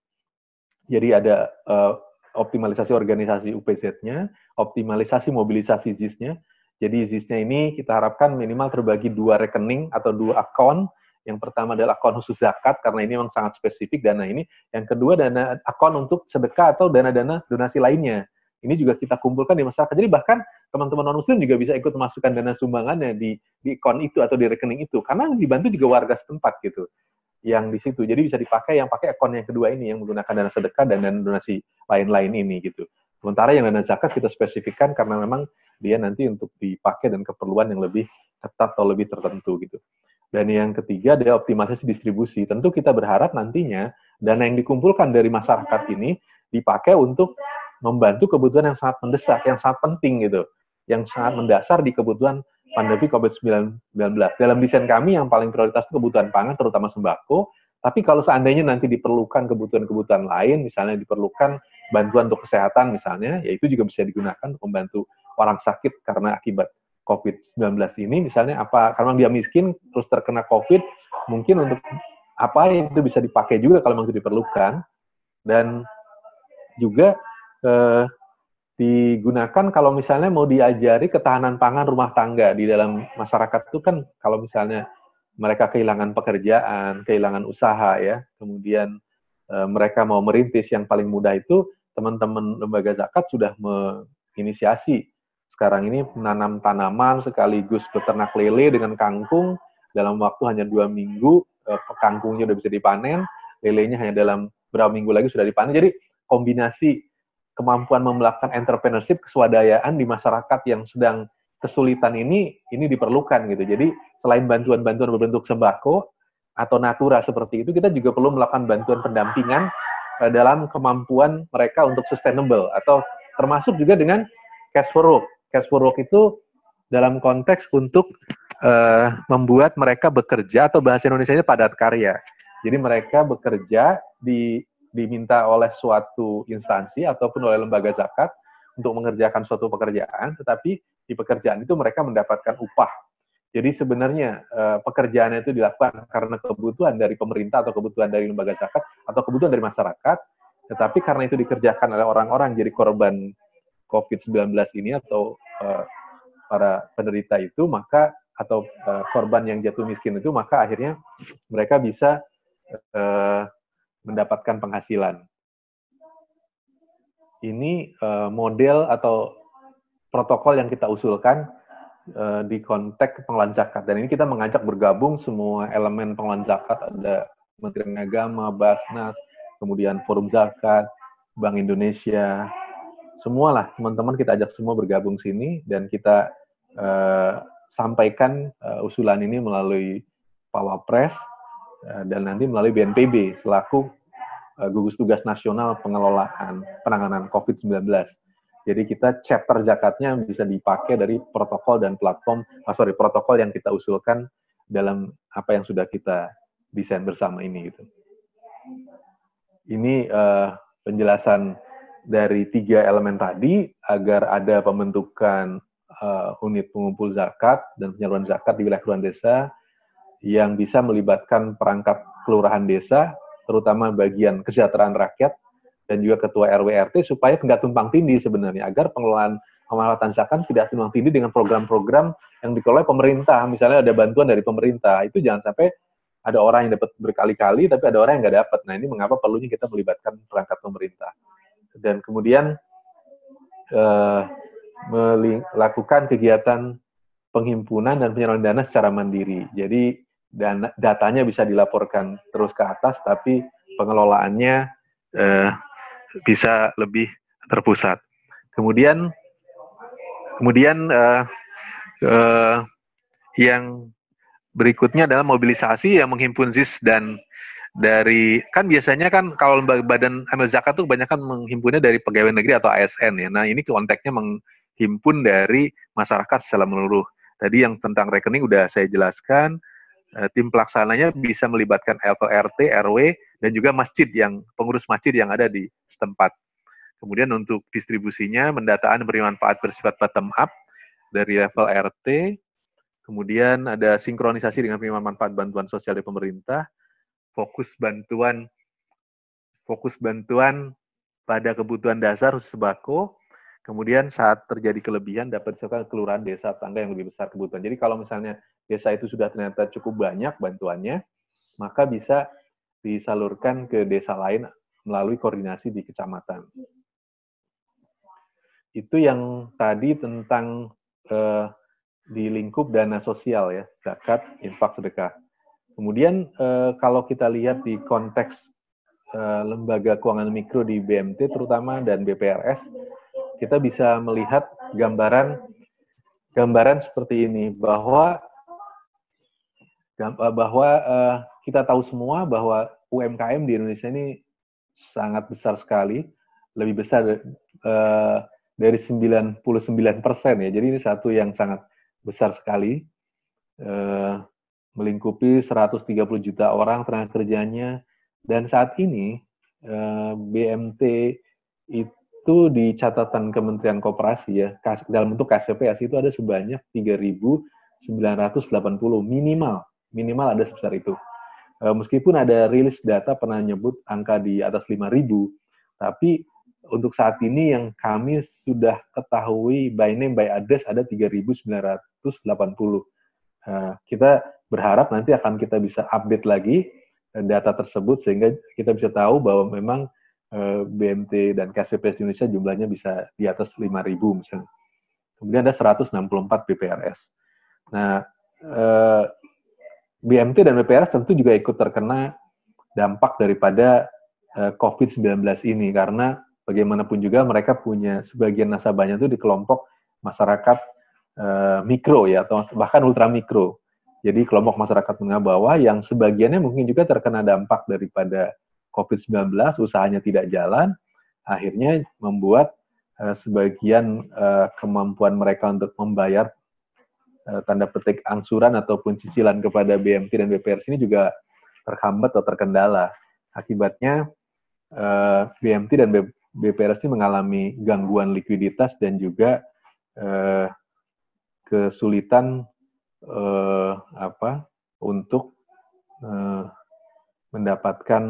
Jadi ada uh, optimalisasi organisasi UPZ-nya, optimalisasi mobilisasi JIS-nya, jadi ZIS-nya ini kita harapkan minimal terbagi dua rekening atau dua akun. Yang pertama adalah akun khusus zakat karena ini memang sangat spesifik dana ini. Yang kedua dana akun untuk sedekah atau dana-dana donasi lainnya. Ini juga kita kumpulkan di masyarakat. Jadi bahkan teman-teman non muslim juga bisa ikut memasukkan dana sumbangannya di di akun itu atau di rekening itu karena dibantu juga warga setempat gitu yang di situ. Jadi bisa dipakai yang pakai akun yang kedua ini yang menggunakan dana sedekah dan dana donasi lain-lain ini gitu. Sementara yang dana zakat kita spesifikkan karena memang dia nanti untuk dipakai dan keperluan yang lebih ketat atau lebih tertentu gitu. Dan yang ketiga adalah optimalisasi distribusi. Tentu kita berharap nantinya dana yang dikumpulkan dari masyarakat ini dipakai untuk membantu kebutuhan yang sangat mendesak, yang sangat penting gitu, yang sangat mendasar di kebutuhan pandemi COVID-19. Dalam desain kami yang paling prioritas itu kebutuhan pangan, terutama sembako, tapi kalau seandainya nanti diperlukan kebutuhan-kebutuhan lain, misalnya diperlukan bantuan untuk kesehatan misalnya, ya itu juga bisa digunakan untuk membantu orang sakit karena akibat COVID-19 ini, misalnya apa karena dia miskin terus terkena COVID, mungkin untuk apa itu bisa dipakai juga kalau memang itu diperlukan dan juga eh, digunakan kalau misalnya mau diajari ketahanan pangan rumah tangga di dalam masyarakat itu kan kalau misalnya mereka kehilangan pekerjaan, kehilangan usaha ya, kemudian eh, mereka mau merintis yang paling mudah itu teman-teman lembaga zakat sudah menginisiasi sekarang ini menanam tanaman sekaligus beternak lele dengan kangkung dalam waktu hanya dua minggu eh, kangkungnya udah bisa dipanen, lelenya hanya dalam berapa minggu lagi sudah dipanen. Jadi kombinasi kemampuan melakukan entrepreneurship kesuadayaan di masyarakat yang sedang kesulitan ini ini diperlukan gitu. Jadi selain bantuan-bantuan berbentuk sembako atau natura seperti itu, kita juga perlu melakukan bantuan pendampingan eh, dalam kemampuan mereka untuk sustainable atau termasuk juga dengan cash for work cash for work itu dalam konteks untuk uh, membuat mereka bekerja atau bahasa Indonesia-nya padat karya. Jadi mereka bekerja di diminta oleh suatu instansi ataupun oleh lembaga zakat untuk mengerjakan suatu pekerjaan, tetapi di pekerjaan itu mereka mendapatkan upah. Jadi sebenarnya uh, pekerjaannya itu dilakukan karena kebutuhan dari pemerintah atau kebutuhan dari lembaga zakat atau kebutuhan dari masyarakat, tetapi karena itu dikerjakan oleh orang-orang jadi korban COVID-19 ini atau eh, para penderita itu maka atau eh, korban yang jatuh miskin itu maka akhirnya mereka bisa eh, mendapatkan penghasilan. Ini model atau protokol yang kita usulkan di konteks pengelolaan zakat dan ini kita mengajak bergabung semua elemen pengelolaan zakat ada Menteri Agama, Basnas, kemudian Forum Zakat, Bank Indonesia, semualah teman-teman kita ajak semua bergabung sini dan kita uh, sampaikan uh, usulan ini melalui Power Press uh, eh, dan nanti melalui BNPB selaku uh, gugus tugas nasional pengelolaan penanganan COVID-19. Jadi kita chapter jakatnya bisa dipakai dari protokol dan platform, oh sorry protokol yang kita usulkan dalam apa yang sudah kita desain bersama ini gitu. Ini uh, penjelasan dari tiga elemen tadi agar ada pembentukan uh, unit pengumpul zakat dan penyaluran zakat di wilayah kelurahan desa yang bisa melibatkan perangkat kelurahan desa, terutama bagian kesejahteraan rakyat dan juga ketua RW RT supaya tidak tumpang tindih sebenarnya agar pengelolaan pemanfaatan zakat tidak tumpang tindih dengan program-program yang dikelola pemerintah. Misalnya ada bantuan dari pemerintah, itu jangan sampai ada orang yang dapat berkali-kali, tapi ada orang yang nggak dapat. Nah, ini mengapa perlunya kita melibatkan perangkat pemerintah dan kemudian uh, eh, melakukan kegiatan penghimpunan dan penyaluran dana secara mandiri. Jadi dana datanya bisa dilaporkan terus ke atas, tapi pengelolaannya uh, bisa lebih terpusat. Kemudian, kemudian uh, uh, yang berikutnya adalah mobilisasi yang menghimpun ZIS dan dari kan biasanya kan kalau lembaga badan amil zakat tuh kebanyakan menghimpunnya dari pegawai negeri atau ASN ya. Nah ini konteksnya menghimpun dari masyarakat secara menyeluruh. Tadi yang tentang rekening udah saya jelaskan. Eh, tim pelaksananya bisa melibatkan LVRT, RW, dan juga masjid yang pengurus masjid yang ada di setempat. Kemudian untuk distribusinya, mendataan beri manfaat bersifat bottom up dari level RT. Kemudian ada sinkronisasi dengan penerimaan manfaat bantuan sosial dari pemerintah fokus bantuan fokus bantuan pada kebutuhan dasar sebako. Kemudian saat terjadi kelebihan dapat disebutkan kelurahan desa tangga yang lebih besar kebutuhan. Jadi kalau misalnya desa itu sudah ternyata cukup banyak bantuannya, maka bisa disalurkan ke desa lain melalui koordinasi di kecamatan. Itu yang tadi tentang eh, di lingkup dana sosial ya, zakat, infak, sedekah. Kemudian eh, kalau kita lihat di konteks eh, lembaga keuangan mikro di BMT terutama dan BPRS, kita bisa melihat gambaran gambaran seperti ini bahwa eh, bahwa eh, kita tahu semua bahwa UMKM di Indonesia ini sangat besar sekali, lebih besar eh, dari 99 persen ya. Jadi ini satu yang sangat besar sekali. Eh, melingkupi 130 juta orang tenaga kerjanya dan saat ini eh, BMT itu di catatan Kementerian Koperasi ya dalam bentuk KSPS itu ada sebanyak 3.980 minimal minimal ada sebesar itu eh, meskipun ada rilis data pernah nyebut angka di atas 5.000 tapi untuk saat ini yang kami sudah ketahui by name by address ada 3.980 eh, kita berharap nanti akan kita bisa update lagi eh, data tersebut sehingga kita bisa tahu bahwa memang eh, BMT dan KSPPS Indonesia jumlahnya bisa di atas 5.000 misalnya. Kemudian ada 164 BPRS. Nah, eh, BMT dan BPRS tentu juga ikut terkena dampak daripada COVID-19 ini karena bagaimanapun juga mereka punya sebagian nasabahnya itu di kelompok masyarakat mikro ya atau bahkan ultramikro. Jadi kelompok masyarakat menengah bawah yang sebagiannya mungkin juga terkena dampak daripada COVID-19, usahanya tidak jalan, akhirnya membuat eh, sebagian uh, kemampuan mereka untuk membayar uh, tanda petik angsuran ataupun cicilan kepada BMT dan BPRS ini juga terhambat atau terkendala. Akibatnya uh, BMT dan BPRS ini mengalami gangguan likuiditas dan juga eh, kesulitan eh, apa untuk eh, mendapatkan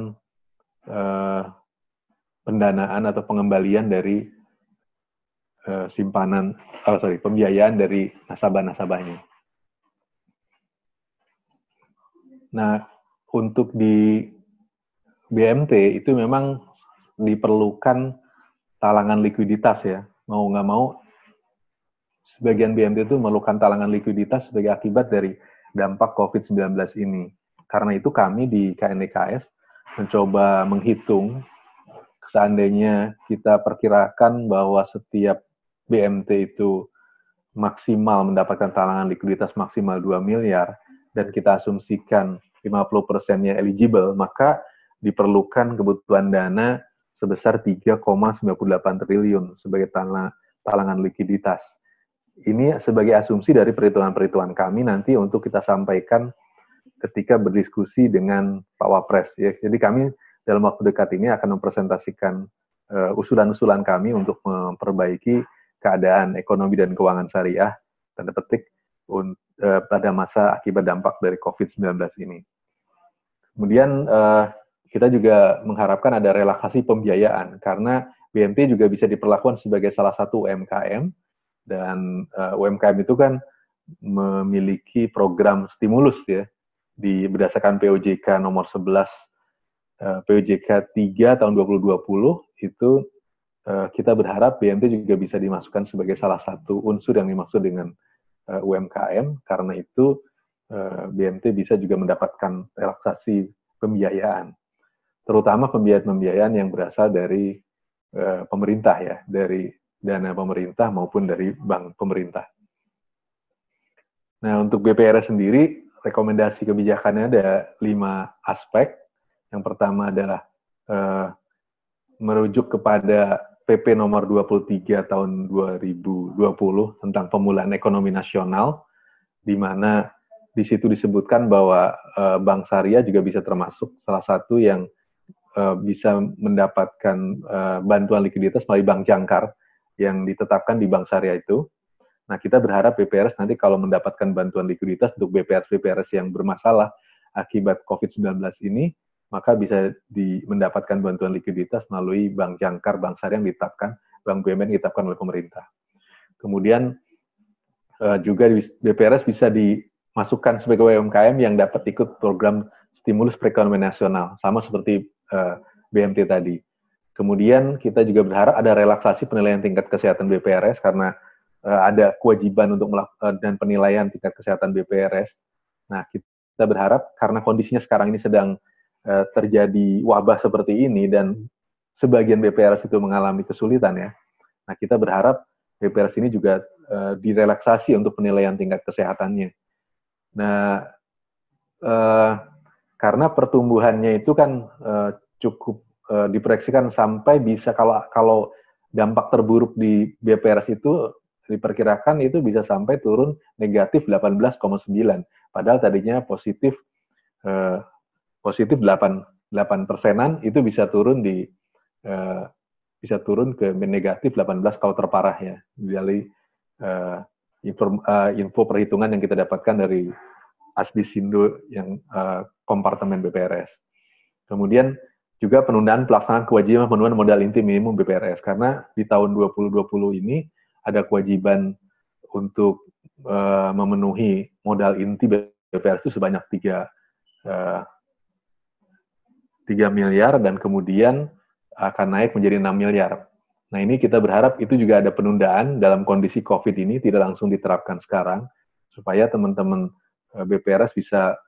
eh, pendanaan atau pengembalian dari eh, simpanan, oh sorry, pembiayaan dari nasabah-nasabahnya. Nah, untuk di BMT itu memang diperlukan talangan likuiditas ya, mau nggak mau sebagian BMT itu memerlukan talangan likuiditas sebagai akibat dari dampak COVID-19 ini. Karena itu kami di KNDKS mencoba menghitung seandainya kita perkirakan bahwa setiap BMT itu maksimal mendapatkan talangan likuiditas maksimal 2 miliar dan kita asumsikan 50 persennya eligible, maka diperlukan kebutuhan dana sebesar 3,98 triliun sebagai talangan likuiditas ini sebagai asumsi dari perhitungan-perhitungan kami nanti untuk kita sampaikan ketika berdiskusi dengan Pak Wapres. Ya. Jadi kami dalam waktu dekat ini akan mempresentasikan usulan eh, usulan-usulan kami untuk memperbaiki keadaan ekonomi dan keuangan syariah, tanda petik, uh, pada masa akibat dampak dari COVID-19 ini. Kemudian uh, kita juga mengharapkan ada relaksasi pembiayaan, karena BNP juga bisa diperlakukan sebagai salah satu UMKM, dan uh, eh, UMKM itu kan memiliki program stimulus ya di berdasarkan POJK nomor 11 uh, POJK 3 tahun 2020 itu uh, kita berharap BMT juga bisa dimasukkan sebagai salah satu unsur yang dimaksud dengan uh, eh, UMKM karena itu uh, BMT bisa juga mendapatkan relaksasi pembiayaan terutama pembiayaan-pembiayaan yang berasal dari uh, pemerintah ya dari dana pemerintah maupun dari bank pemerintah. Nah, untuk BPR sendiri, rekomendasi kebijakannya ada lima aspek. Yang pertama adalah eh, merujuk kepada PP nomor 23 tahun 2020 tentang pemulihan ekonomi nasional, di mana di situ disebutkan bahwa eh, bank syariah juga bisa termasuk salah satu yang eh, bisa mendapatkan eh, bantuan likuiditas melalui bank jangkar yang ditetapkan di Bank Syariah itu. Nah, kita berharap BPRS nanti kalau mendapatkan bantuan likuiditas untuk BPRS-BPRS yang bermasalah akibat COVID-19 ini, maka bisa di, mendapatkan bantuan likuiditas melalui Bank Jangkar, Bank Syariah yang ditetapkan, Bank BUMN yang ditetapkan oleh pemerintah. Kemudian eh, juga BPRS bisa dimasukkan sebagai UMKM yang dapat ikut program stimulus perekonomian nasional, sama seperti eh, BMT tadi. Kemudian kita juga berharap ada relaksasi penilaian tingkat kesehatan BPRS karena uh, ada kewajiban untuk melakukan eh, dan penilaian tingkat kesehatan BPRS. Nah, kita berharap karena kondisinya sekarang ini sedang uh, terjadi wabah seperti ini dan sebagian BPRS itu mengalami kesulitan ya. Nah, kita berharap BPRS ini juga uh, direlaksasi untuk penilaian tingkat kesehatannya. Nah, uh, karena pertumbuhannya itu kan uh, cukup Eh, diproyeksikan sampai bisa kalau kalau dampak terburuk di BPRS itu diperkirakan itu bisa sampai turun negatif 18,9 padahal tadinya positif eh, positif 8 8 persenan itu bisa turun di eh, bisa turun ke negatif 18 kalau terparah ya dari eh, info, eh, info perhitungan yang kita dapatkan dari Asbisindo yang eh, kompartemen BPRS kemudian juga penundaan pelaksanaan kewajiban pemenuhan modal inti minimum BPRS karena di tahun 2020 ini ada kewajiban untuk uh, memenuhi modal inti BPRS itu sebanyak 3 uh, 3 miliar dan kemudian akan naik menjadi 6 miliar. Nah, ini kita berharap itu juga ada penundaan dalam kondisi Covid ini tidak langsung diterapkan sekarang supaya teman-teman eh, BPRS bisa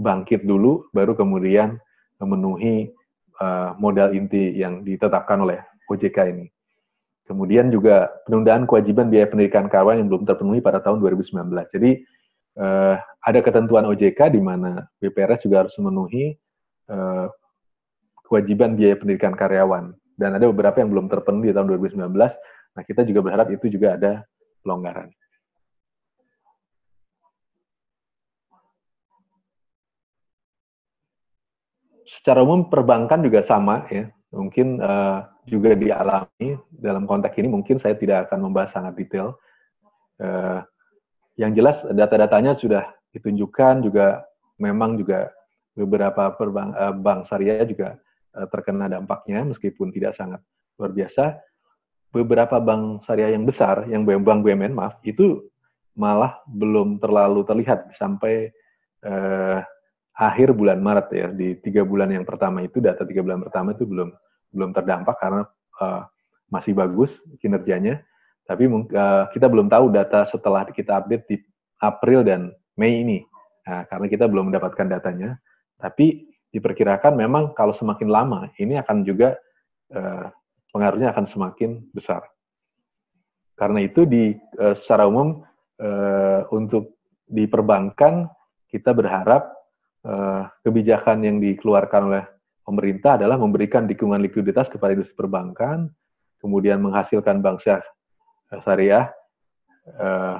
bangkit dulu baru kemudian memenuhi uh, modal inti yang ditetapkan oleh OJK ini. Kemudian juga penundaan kewajiban biaya pendidikan karyawan yang belum terpenuhi pada tahun 2019. Jadi uh, ada ketentuan OJK di mana BPRS juga harus memenuhi uh, kewajiban biaya pendidikan karyawan dan ada beberapa yang belum terpenuhi di tahun 2019. Nah, kita juga berharap itu juga ada pelonggaran. secara umum perbankan juga sama ya. Mungkin uh, juga dialami dalam konteks ini mungkin saya tidak akan membahas sangat detail. Uh, yang jelas data-datanya sudah ditunjukkan juga memang juga beberapa perbank uh, eh, bank syariah juga uh, terkena dampaknya meskipun tidak sangat luar biasa. Beberapa bank syariah yang besar, yang bank BUMN maaf, itu malah belum terlalu terlihat sampai uh, akhir bulan Maret ya di tiga bulan yang pertama itu data tiga bulan pertama itu belum belum terdampak karena uh, masih bagus kinerjanya tapi uh, kita belum tahu data setelah kita update di April dan Mei ini nah, karena kita belum mendapatkan datanya tapi diperkirakan memang kalau semakin lama ini akan juga uh, pengaruhnya akan semakin besar karena itu di uh, secara umum uh, untuk diperbankan kita berharap Eh, kebijakan yang dikeluarkan oleh pemerintah adalah memberikan dukungan likuiditas kepada industri perbankan, kemudian menghasilkan bank eh, syariah uh,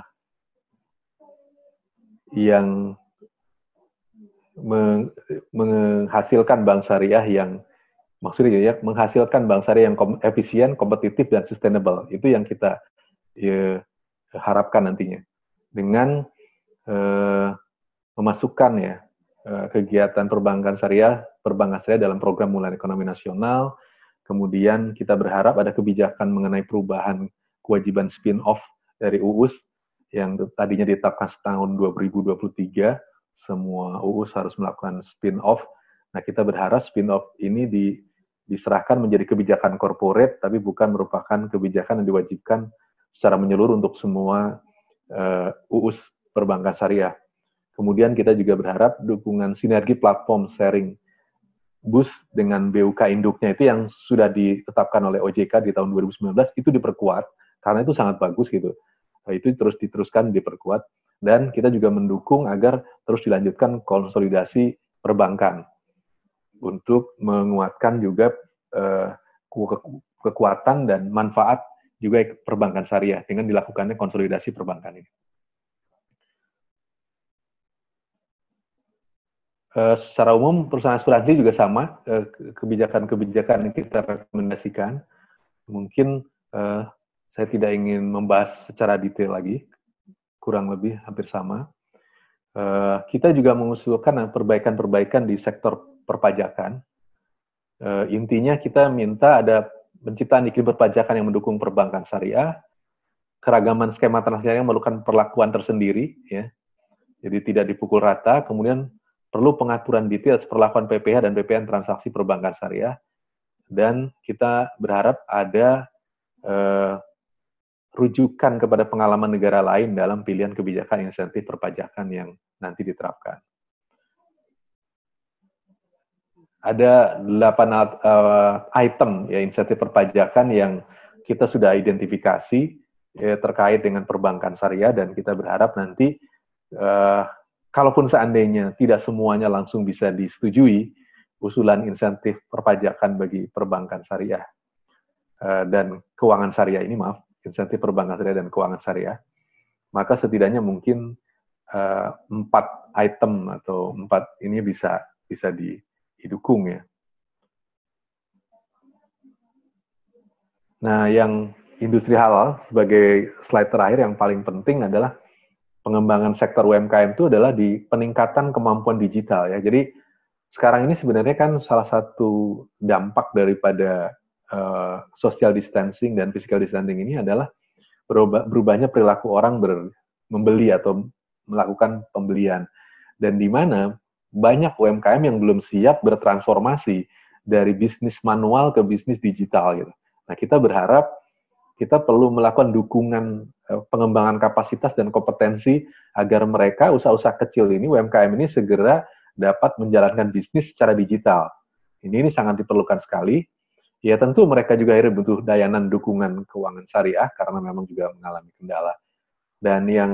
yang meng menghasilkan bank syariah yang maksudnya ya menghasilkan bank syariah yang kom efisien, kompetitif dan sustainable. Itu yang kita ya, harapkan nantinya dengan eh, memasukkan ya Eh, kegiatan perbankan syariah, perbankan syariah dalam program mulai ekonomi nasional. Kemudian kita berharap ada kebijakan mengenai perubahan kewajiban spin-off dari UUS yang tadinya ditetapkan setahun 2023, semua UUS harus melakukan spin-off. Nah, kita berharap spin-off ini di, diserahkan menjadi kebijakan korporat, tapi bukan merupakan kebijakan yang diwajibkan secara menyeluruh untuk semua uh, eh, UUS perbankan syariah Kemudian kita juga berharap dukungan sinergi platform sharing bus dengan BUK induknya itu yang sudah ditetapkan oleh OJK di tahun 2019 itu diperkuat karena itu sangat bagus gitu. Nah, itu terus diteruskan diperkuat dan kita juga mendukung agar terus dilanjutkan konsolidasi perbankan untuk menguatkan juga eh, kekuatan dan manfaat juga perbankan syariah dengan dilakukannya konsolidasi perbankan ini. Eh, secara umum perusahaan asuransi juga sama eh, kebijakan-kebijakan yang kita rekomendasikan. Mungkin uh, saya tidak ingin membahas secara detail lagi, kurang lebih hampir sama. Uh, kita juga mengusulkan perbaikan-perbaikan di sektor perpajakan. Uh, intinya kita minta ada penciptaan iklim perpajakan yang mendukung perbankan syariah, keragaman skema transaksi yang memerlukan perlakuan tersendiri, ya. Jadi tidak dipukul rata, kemudian perlu pengaturan detail perlakuan PPH dan PPN transaksi perbankan syariah dan kita berharap ada eh, rujukan kepada pengalaman negara lain dalam pilihan kebijakan insentif perpajakan yang nanti diterapkan. Ada 8 uh, eh, item ya insentif perpajakan yang kita sudah identifikasi ya, terkait dengan perbankan syariah dan kita berharap nanti uh, kalaupun seandainya tidak semuanya langsung bisa disetujui, usulan insentif perpajakan bagi perbankan syariah eh, dan keuangan syariah ini, maaf, insentif perbankan syariah dan keuangan syariah, maka setidaknya mungkin eh, empat item atau empat ini bisa bisa didukung ya. Nah, yang industri halal sebagai slide terakhir yang paling penting adalah pengembangan sektor UMKM itu adalah di peningkatan kemampuan digital ya. Jadi sekarang ini sebenarnya kan salah satu dampak daripada uh, social distancing dan physical distancing ini adalah berubah, berubahnya perilaku orang ber, membeli atau melakukan pembelian dan di mana banyak UMKM yang belum siap bertransformasi dari bisnis manual ke bisnis digital gitu. Nah, kita berharap kita perlu melakukan dukungan eh, pengembangan kapasitas dan kompetensi agar mereka usaha-usaha kecil ini UMKM ini segera dapat menjalankan bisnis secara digital. Ini ini sangat diperlukan sekali. Ya tentu mereka juga akhirnya butuh dayanan dukungan keuangan syariah karena memang juga mengalami kendala. Dan yang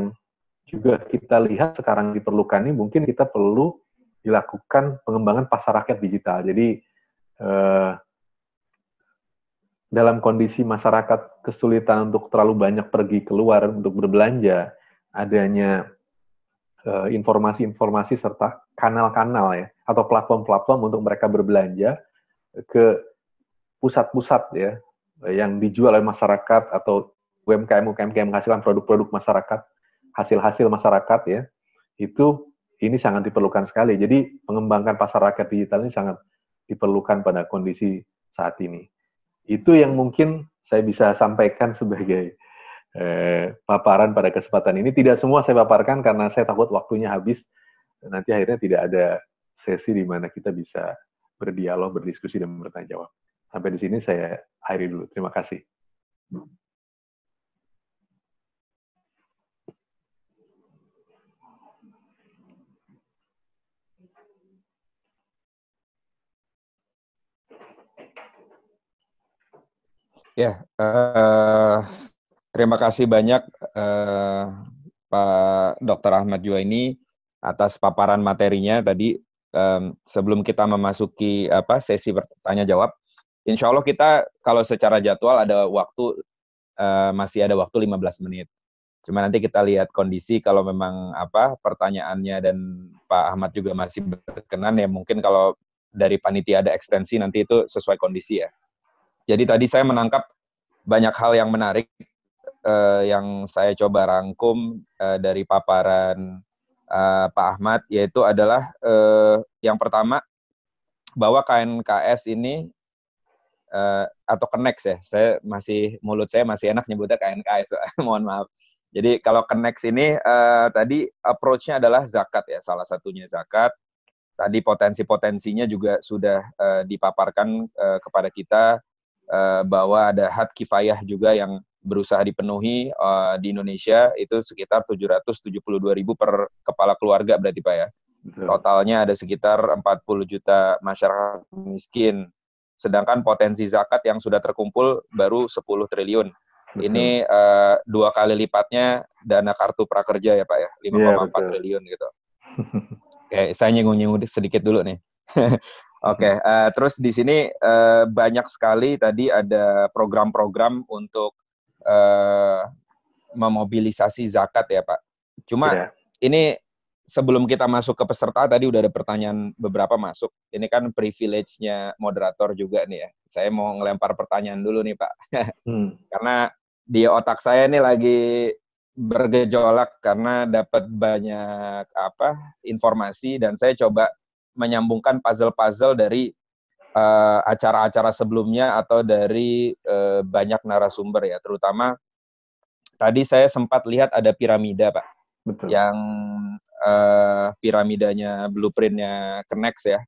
juga kita lihat sekarang diperlukan ini mungkin kita perlu dilakukan pengembangan pasar rakyat digital. Jadi eh, dalam kondisi masyarakat kesulitan untuk terlalu banyak pergi keluar untuk berbelanja, adanya informasi eh, informasi-informasi serta kanal-kanal ya atau platform-platform untuk mereka berbelanja ke pusat-pusat ya yang dijual oleh masyarakat atau UMKM UMKM menghasilkan produk-produk masyarakat, hasil-hasil masyarakat ya. Itu ini sangat diperlukan sekali. Jadi mengembangkan pasar rakyat digital ini sangat diperlukan pada kondisi saat ini. Itu yang mungkin saya bisa sampaikan sebagai eh, paparan pada kesempatan ini. Tidak semua saya paparkan karena saya takut waktunya habis. Nanti akhirnya tidak ada sesi di mana kita bisa berdialog, berdiskusi, dan bertanya jawab. Sampai di sini saya akhiri dulu. Terima kasih. Ya, uh, terima kasih banyak uh, Pak Dr. Ahmad ini atas paparan materinya tadi. Um, sebelum kita memasuki apa sesi bertanya jawab, insya Allah kita kalau secara jadwal ada waktu uh, masih ada waktu 15 menit. Cuma nanti kita lihat kondisi kalau memang apa pertanyaannya dan Pak Ahmad juga masih berkenan ya mungkin kalau dari panitia ada ekstensi nanti itu sesuai kondisi ya. Jadi tadi saya menangkap banyak hal yang menarik uh, yang saya coba rangkum uh, dari paparan uh, Pak Ahmad yaitu adalah uh, yang pertama bahwa KNKS ini uh, atau Kenex ya, saya masih mulut saya masih enak nyebutnya KNKS, *laughs* mohon maaf. Jadi kalau Kenex ini uh, tadi approach-nya adalah zakat ya, salah satunya zakat. Tadi potensi-potensinya juga sudah uh, dipaparkan uh, kepada kita Eh, bahwa ada hak kifayah juga yang berusaha dipenuhi uh, di Indonesia itu sekitar 772 ribu per kepala keluarga berarti Pak ya. Totalnya ada sekitar 40 juta masyarakat miskin. Sedangkan potensi zakat yang sudah terkumpul baru 10 triliun. Betul. Ini uh, dua kali lipatnya dana kartu prakerja ya Pak ya, 5,4 yeah, iya, triliun gitu. Oke, saya nyinggung-nyinggung sedikit dulu nih. *laughs* Oke, okay, uh, eh, terus di sini uh, banyak sekali tadi ada program-program untuk uh, memobilisasi zakat ya Pak. Cuma yeah. ini sebelum kita masuk ke peserta tadi udah ada pertanyaan beberapa masuk. Ini kan privilege-nya moderator juga nih ya. Saya mau ngelempar pertanyaan dulu nih Pak, *laughs* hmm. karena di otak saya ini lagi bergejolak karena dapat banyak apa informasi dan saya coba menyambungkan puzzle-puzzle dari eh, acara-acara uh, sebelumnya atau dari uh, banyak narasumber ya, terutama tadi saya sempat lihat ada piramida pak, Betul. yang uh, piramidanya blueprintnya Connect ya,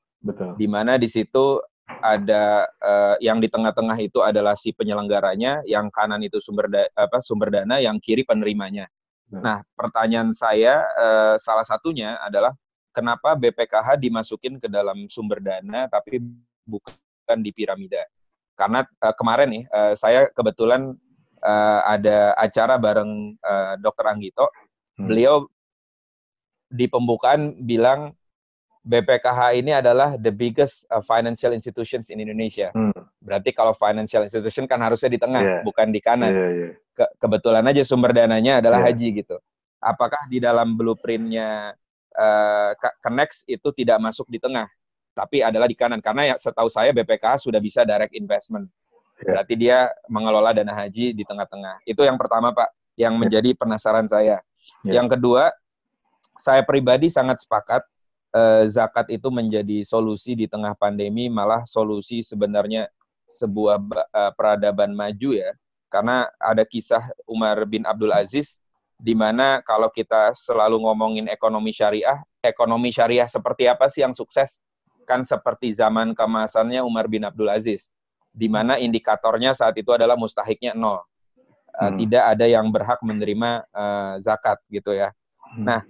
di mana di situ ada uh, yang di tengah-tengah itu adalah si penyelenggaranya, yang kanan itu sumber da apa sumber dana, yang kiri penerimanya. Nah pertanyaan saya uh, salah satunya adalah kenapa BPKH dimasukin ke dalam sumber dana tapi bukan di piramida. Karena uh, kemarin nih uh, saya kebetulan uh, ada acara bareng uh, Dr. Anggito. Hmm. Beliau di pembukaan bilang BPKH ini adalah the biggest financial institutions in Indonesia. Hmm. Berarti kalau financial institution kan harusnya di tengah, yeah. bukan di kanan. Yeah, yeah. Ke kebetulan aja sumber dananya adalah yeah. haji gitu. Apakah di dalam blueprintnya uh, eh, connect itu tidak masuk di tengah, tapi adalah di kanan. Karena ya, setahu saya BPKH sudah bisa direct investment. Iya. Berarti dia mengelola dana haji di tengah-tengah. Itu yang pertama, Pak, yang iya. menjadi penasaran saya. Iya. Yang kedua, saya pribadi sangat sepakat eh, zakat itu menjadi solusi di tengah pandemi, malah solusi sebenarnya sebuah eh, peradaban maju ya. Karena ada kisah Umar bin Abdul Aziz dimana kalau kita selalu ngomongin ekonomi syariah, ekonomi syariah seperti apa sih yang sukses? Kan seperti zaman kemasannya Umar bin Abdul Aziz, di mana hmm. indikatornya saat itu adalah mustahiknya nol. Eh, hmm. Tidak ada yang berhak menerima uh, zakat gitu ya. Hmm. Nah,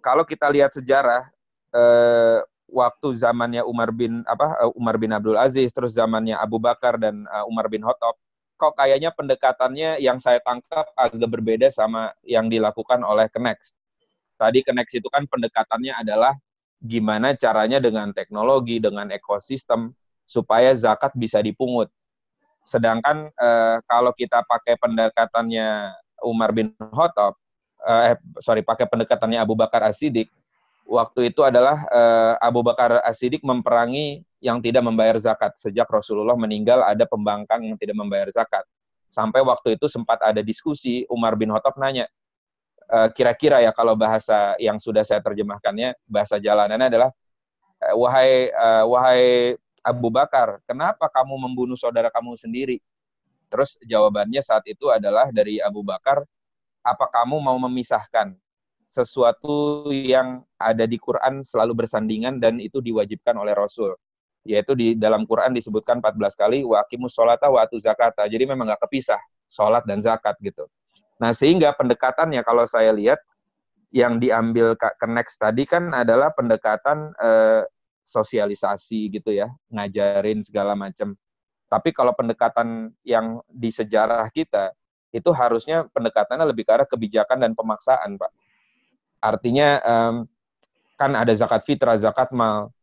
kalau kita lihat sejarah, uh, waktu zamannya Umar bin apa Umar bin Abdul Aziz, terus zamannya Abu Bakar dan uh, Umar bin Khattab, kok kayaknya pendekatannya yang saya tangkap agak berbeda sama yang dilakukan oleh Kenex. Tadi Kenex itu kan pendekatannya adalah gimana caranya dengan teknologi, dengan ekosistem, supaya zakat bisa dipungut. Sedangkan eh, kalau kita pakai pendekatannya Umar bin Khattab, eh, eh sorry, pakai pendekatannya Abu Bakar As-Siddiq, waktu itu adalah eh, Abu Bakar As-Siddiq memperangi yang tidak membayar zakat. Sejak Rasulullah meninggal ada pembangkang yang tidak membayar zakat. Sampai waktu itu sempat ada diskusi, Umar bin Khattab nanya, e, kira-kira ya kalau bahasa yang sudah saya terjemahkannya, bahasa jalanannya adalah, e, wahai e, wahai Abu Bakar, kenapa kamu membunuh saudara kamu sendiri? Terus jawabannya saat itu adalah dari Abu Bakar, apa kamu mau memisahkan sesuatu yang ada di Quran selalu bersandingan dan itu diwajibkan oleh Rasul yaitu di dalam Quran disebutkan 14 kali wa aqimus sholata wa atu zakata. Jadi memang nggak kepisah sholat dan zakat gitu. Nah, sehingga pendekatannya kalau saya lihat yang diambil ke next tadi kan adalah pendekatan eh, sosialisasi gitu ya, ngajarin segala macam. Tapi kalau pendekatan yang di sejarah kita itu harusnya pendekatannya lebih ke arah kebijakan dan pemaksaan, Pak. Artinya eh, kan ada zakat fitrah, zakat mal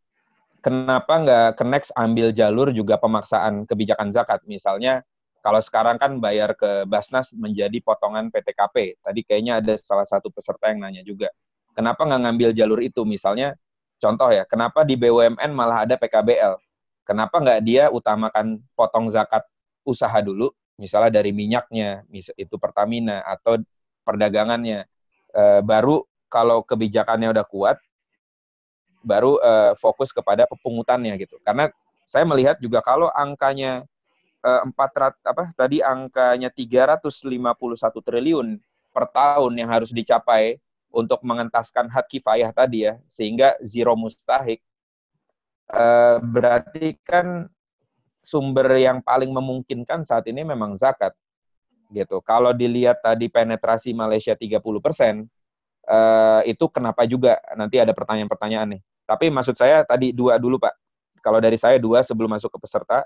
kenapa nggak Kenex ambil jalur juga pemaksaan kebijakan zakat? Misalnya kalau sekarang kan bayar ke Basnas menjadi potongan PTKP. Tadi kayaknya ada salah satu peserta yang nanya juga. Kenapa nggak ngambil jalur itu? Misalnya, contoh ya, kenapa di BUMN malah ada PKBL? Kenapa nggak dia utamakan potong zakat usaha dulu? Misalnya dari minyaknya, itu Pertamina, atau perdagangannya. Eh, baru kalau kebijakannya udah kuat, baru uh, fokus kepada pepungutannya gitu. Karena saya melihat juga kalau angkanya uh, eh, 400 apa tadi angkanya 351 triliun per tahun yang harus dicapai untuk mengentaskan hak kifayah tadi ya, sehingga zero mustahik. Uh, berarti kan sumber yang paling memungkinkan saat ini memang zakat. Gitu. Kalau dilihat tadi penetrasi Malaysia 30 persen, uh, itu kenapa juga? Nanti ada pertanyaan-pertanyaan nih. Tapi maksud saya tadi dua dulu Pak. Kalau dari saya dua sebelum masuk ke peserta,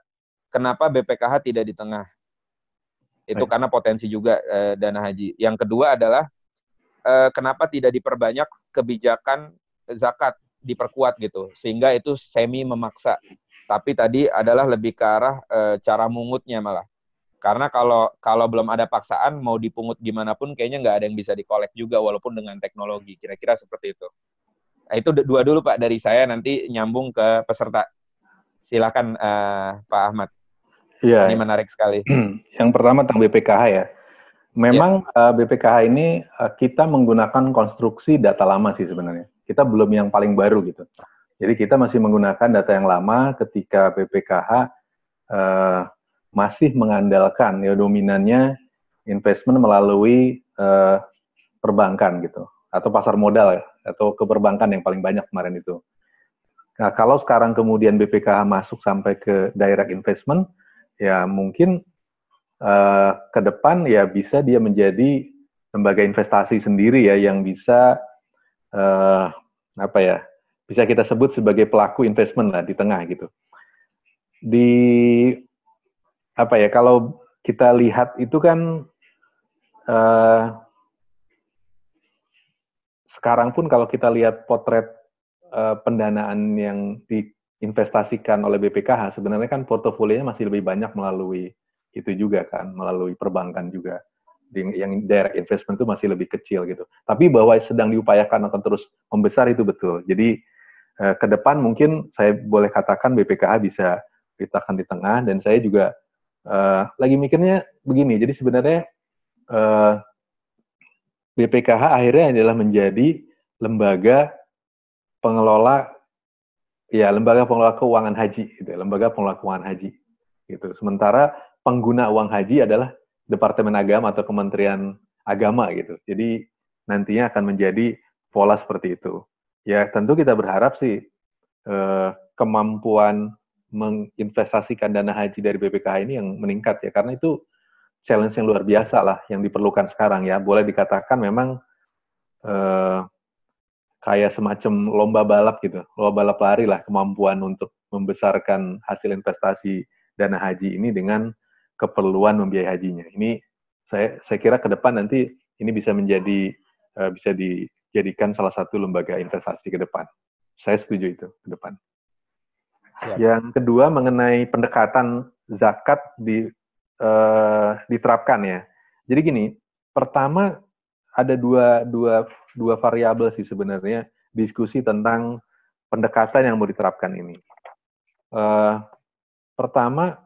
kenapa BPKH tidak di tengah? Itu Baik. karena potensi juga eh, dana haji. Yang kedua adalah eh, kenapa tidak diperbanyak kebijakan zakat diperkuat gitu, sehingga itu semi memaksa. Tapi tadi adalah lebih ke arah eh, cara mungutnya malah. Karena kalau kalau belum ada paksaan mau dipungut gimana pun kayaknya nggak ada yang bisa dikolek juga walaupun dengan teknologi. Kira-kira seperti itu. Nah, itu dua dulu Pak dari saya nanti nyambung ke peserta. Silakan uh, Pak Ahmad. Iya. Ini menarik sekali. Hmm. Yang pertama tentang BPKH ya. Memang ya. Uh, eh, BPKH ini uh, kita menggunakan konstruksi data lama sih sebenarnya. Kita belum yang paling baru gitu. Jadi kita masih menggunakan data yang lama ketika BPKH uh, masih mengandalkan ya dominannya investment melalui uh, perbankan gitu atau pasar modal ya atau keberbankan yang paling banyak kemarin itu. Nah, kalau sekarang kemudian BPKH masuk sampai ke direct investment, ya mungkin uh, ke depan ya bisa dia menjadi lembaga investasi sendiri ya yang bisa uh, apa ya bisa kita sebut sebagai pelaku investment lah di tengah gitu. Di apa ya kalau kita lihat itu kan uh, sekarang pun kalau kita lihat potret uh, pendanaan yang diinvestasikan oleh BPKH, sebenarnya kan portofolionya masih lebih banyak melalui itu juga kan, melalui perbankan juga. Yang direct investment itu masih lebih kecil gitu. Tapi bahwa sedang diupayakan akan terus membesar itu betul. Jadi uh, ke depan mungkin saya boleh katakan BPKH bisa ditakan di tengah dan saya juga uh, lagi mikirnya begini. Jadi sebenarnya uh, BPKH akhirnya adalah menjadi lembaga pengelola ya lembaga pengelola keuangan haji gitu ya, lembaga pengelola keuangan haji gitu sementara pengguna uang haji adalah departemen agama atau kementerian agama gitu jadi nantinya akan menjadi pola seperti itu ya tentu kita berharap sih eh, kemampuan menginvestasikan dana haji dari BPKH ini yang meningkat ya karena itu challenge yang luar biasa lah yang diperlukan sekarang ya. Boleh dikatakan memang eh, kayak semacam lomba balap gitu, lomba balap lari lah kemampuan untuk membesarkan hasil investasi dana haji ini dengan keperluan membiayai hajinya. Ini saya saya kira ke depan nanti ini bisa menjadi eh, bisa dijadikan salah satu lembaga investasi ke depan. Saya setuju itu ke depan. Ya. Yang kedua mengenai pendekatan zakat di uh, diterapkan ya. Jadi gini, pertama ada dua dua dua variabel sih sebenarnya diskusi tentang pendekatan yang mau diterapkan ini. Uh, pertama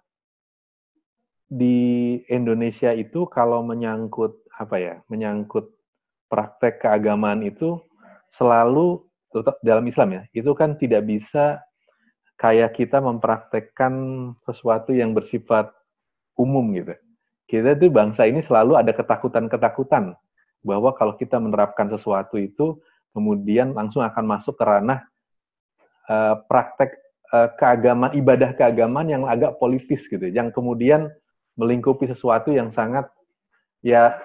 di Indonesia itu kalau menyangkut apa ya, menyangkut praktek keagamaan itu selalu dalam Islam ya, itu kan tidak bisa kayak kita mempraktekkan sesuatu yang bersifat umum gitu. Kita tuh bangsa ini selalu ada ketakutan-ketakutan bahwa kalau kita menerapkan sesuatu itu kemudian langsung akan masuk ke ranah uh, praktek uh, keagamaan ibadah keagamaan yang agak politis gitu, yang kemudian melingkupi sesuatu yang sangat ya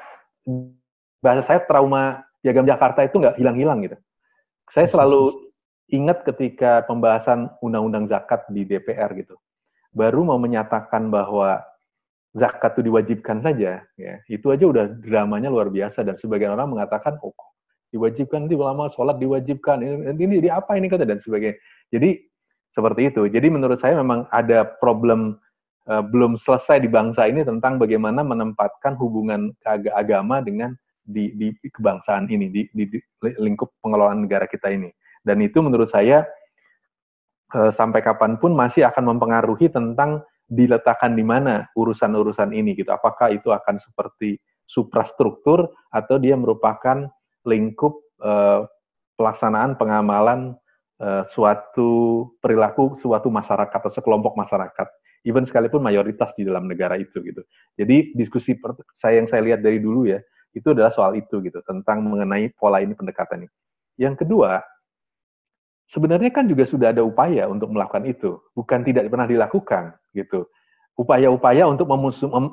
bahasa saya trauma Piagam Jakarta itu nggak hilang-hilang gitu. Saya iya, selalu iya, iya. ingat ketika pembahasan undang-undang zakat di DPR gitu. Baru mau menyatakan bahwa zakat itu diwajibkan saja, ya, itu aja udah dramanya luar biasa dan sebagian orang mengatakan oh diwajibkan nanti ulama sholat diwajibkan ini, ini di apa ini kata dan sebagainya. Jadi seperti itu. Jadi menurut saya memang ada problem uh, belum selesai di bangsa ini tentang bagaimana menempatkan hubungan agama dengan di, di kebangsaan ini di, di, di lingkup pengelolaan negara kita ini. Dan itu menurut saya uh, sampai kapanpun masih akan mempengaruhi tentang diletakkan di mana urusan-urusan ini gitu. Apakah itu akan seperti suprastruktur atau dia merupakan lingkup eh, pelaksanaan pengamalan eh, suatu perilaku suatu masyarakat atau sekelompok masyarakat even sekalipun mayoritas di dalam negara itu gitu. Jadi diskusi saya yang saya lihat dari dulu ya, itu adalah soal itu gitu, tentang mengenai pola ini pendekatan ini. Yang kedua, sebenarnya kan juga sudah ada upaya untuk melakukan itu, bukan tidak pernah dilakukan gitu. Upaya-upaya untuk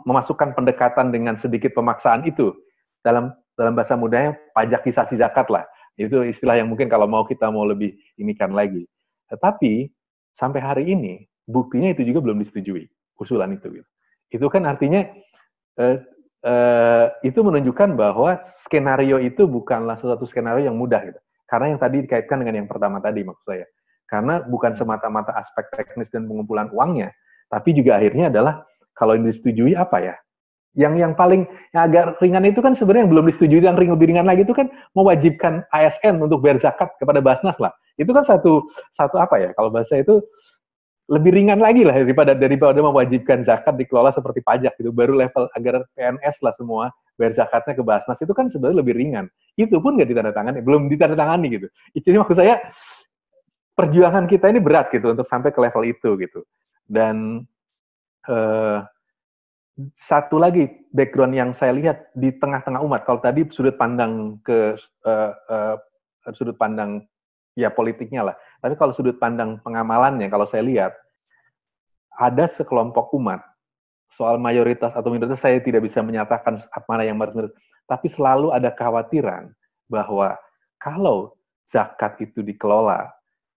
memasukkan pendekatan dengan sedikit pemaksaan itu dalam dalam bahasa mudanya pajak si zakat lah. Itu istilah yang mungkin kalau mau kita mau lebih inikan lagi. Tetapi sampai hari ini buktinya itu juga belum disetujui usulan itu. Gitu. Itu kan artinya eh, eh, itu menunjukkan bahwa skenario itu bukanlah sesuatu skenario yang mudah gitu karena yang tadi dikaitkan dengan yang pertama tadi maksud saya. Karena bukan semata-mata aspek teknis dan pengumpulan uangnya, tapi juga akhirnya adalah kalau ini disetujui apa ya? Yang yang paling yang agak ringan itu kan sebenarnya yang belum disetujui yang ring lebih ringan lagi itu kan mewajibkan ASN untuk bayar zakat kepada Basnas lah. Itu kan satu satu apa ya? Kalau bahasa itu lebih ringan lagi lah daripada daripada mewajibkan zakat dikelola seperti pajak gitu baru level agar PNS lah semua bayar zakatnya ke Basnas itu kan sebenarnya lebih ringan. Itu pun nggak ditandatangani, belum ditandatangani gitu. Jadi maksud saya perjuangan kita ini berat gitu untuk sampai ke level itu gitu. Dan uh, satu lagi background yang saya lihat di tengah-tengah umat. Kalau tadi sudut pandang ke uh, uh, sudut pandang ya politiknya lah. Tapi kalau sudut pandang pengamalannya, kalau saya lihat ada sekelompok umat soal mayoritas atau minoritas saya tidak bisa menyatakan mana yang benar-benar tapi selalu ada kekhawatiran bahwa kalau zakat itu dikelola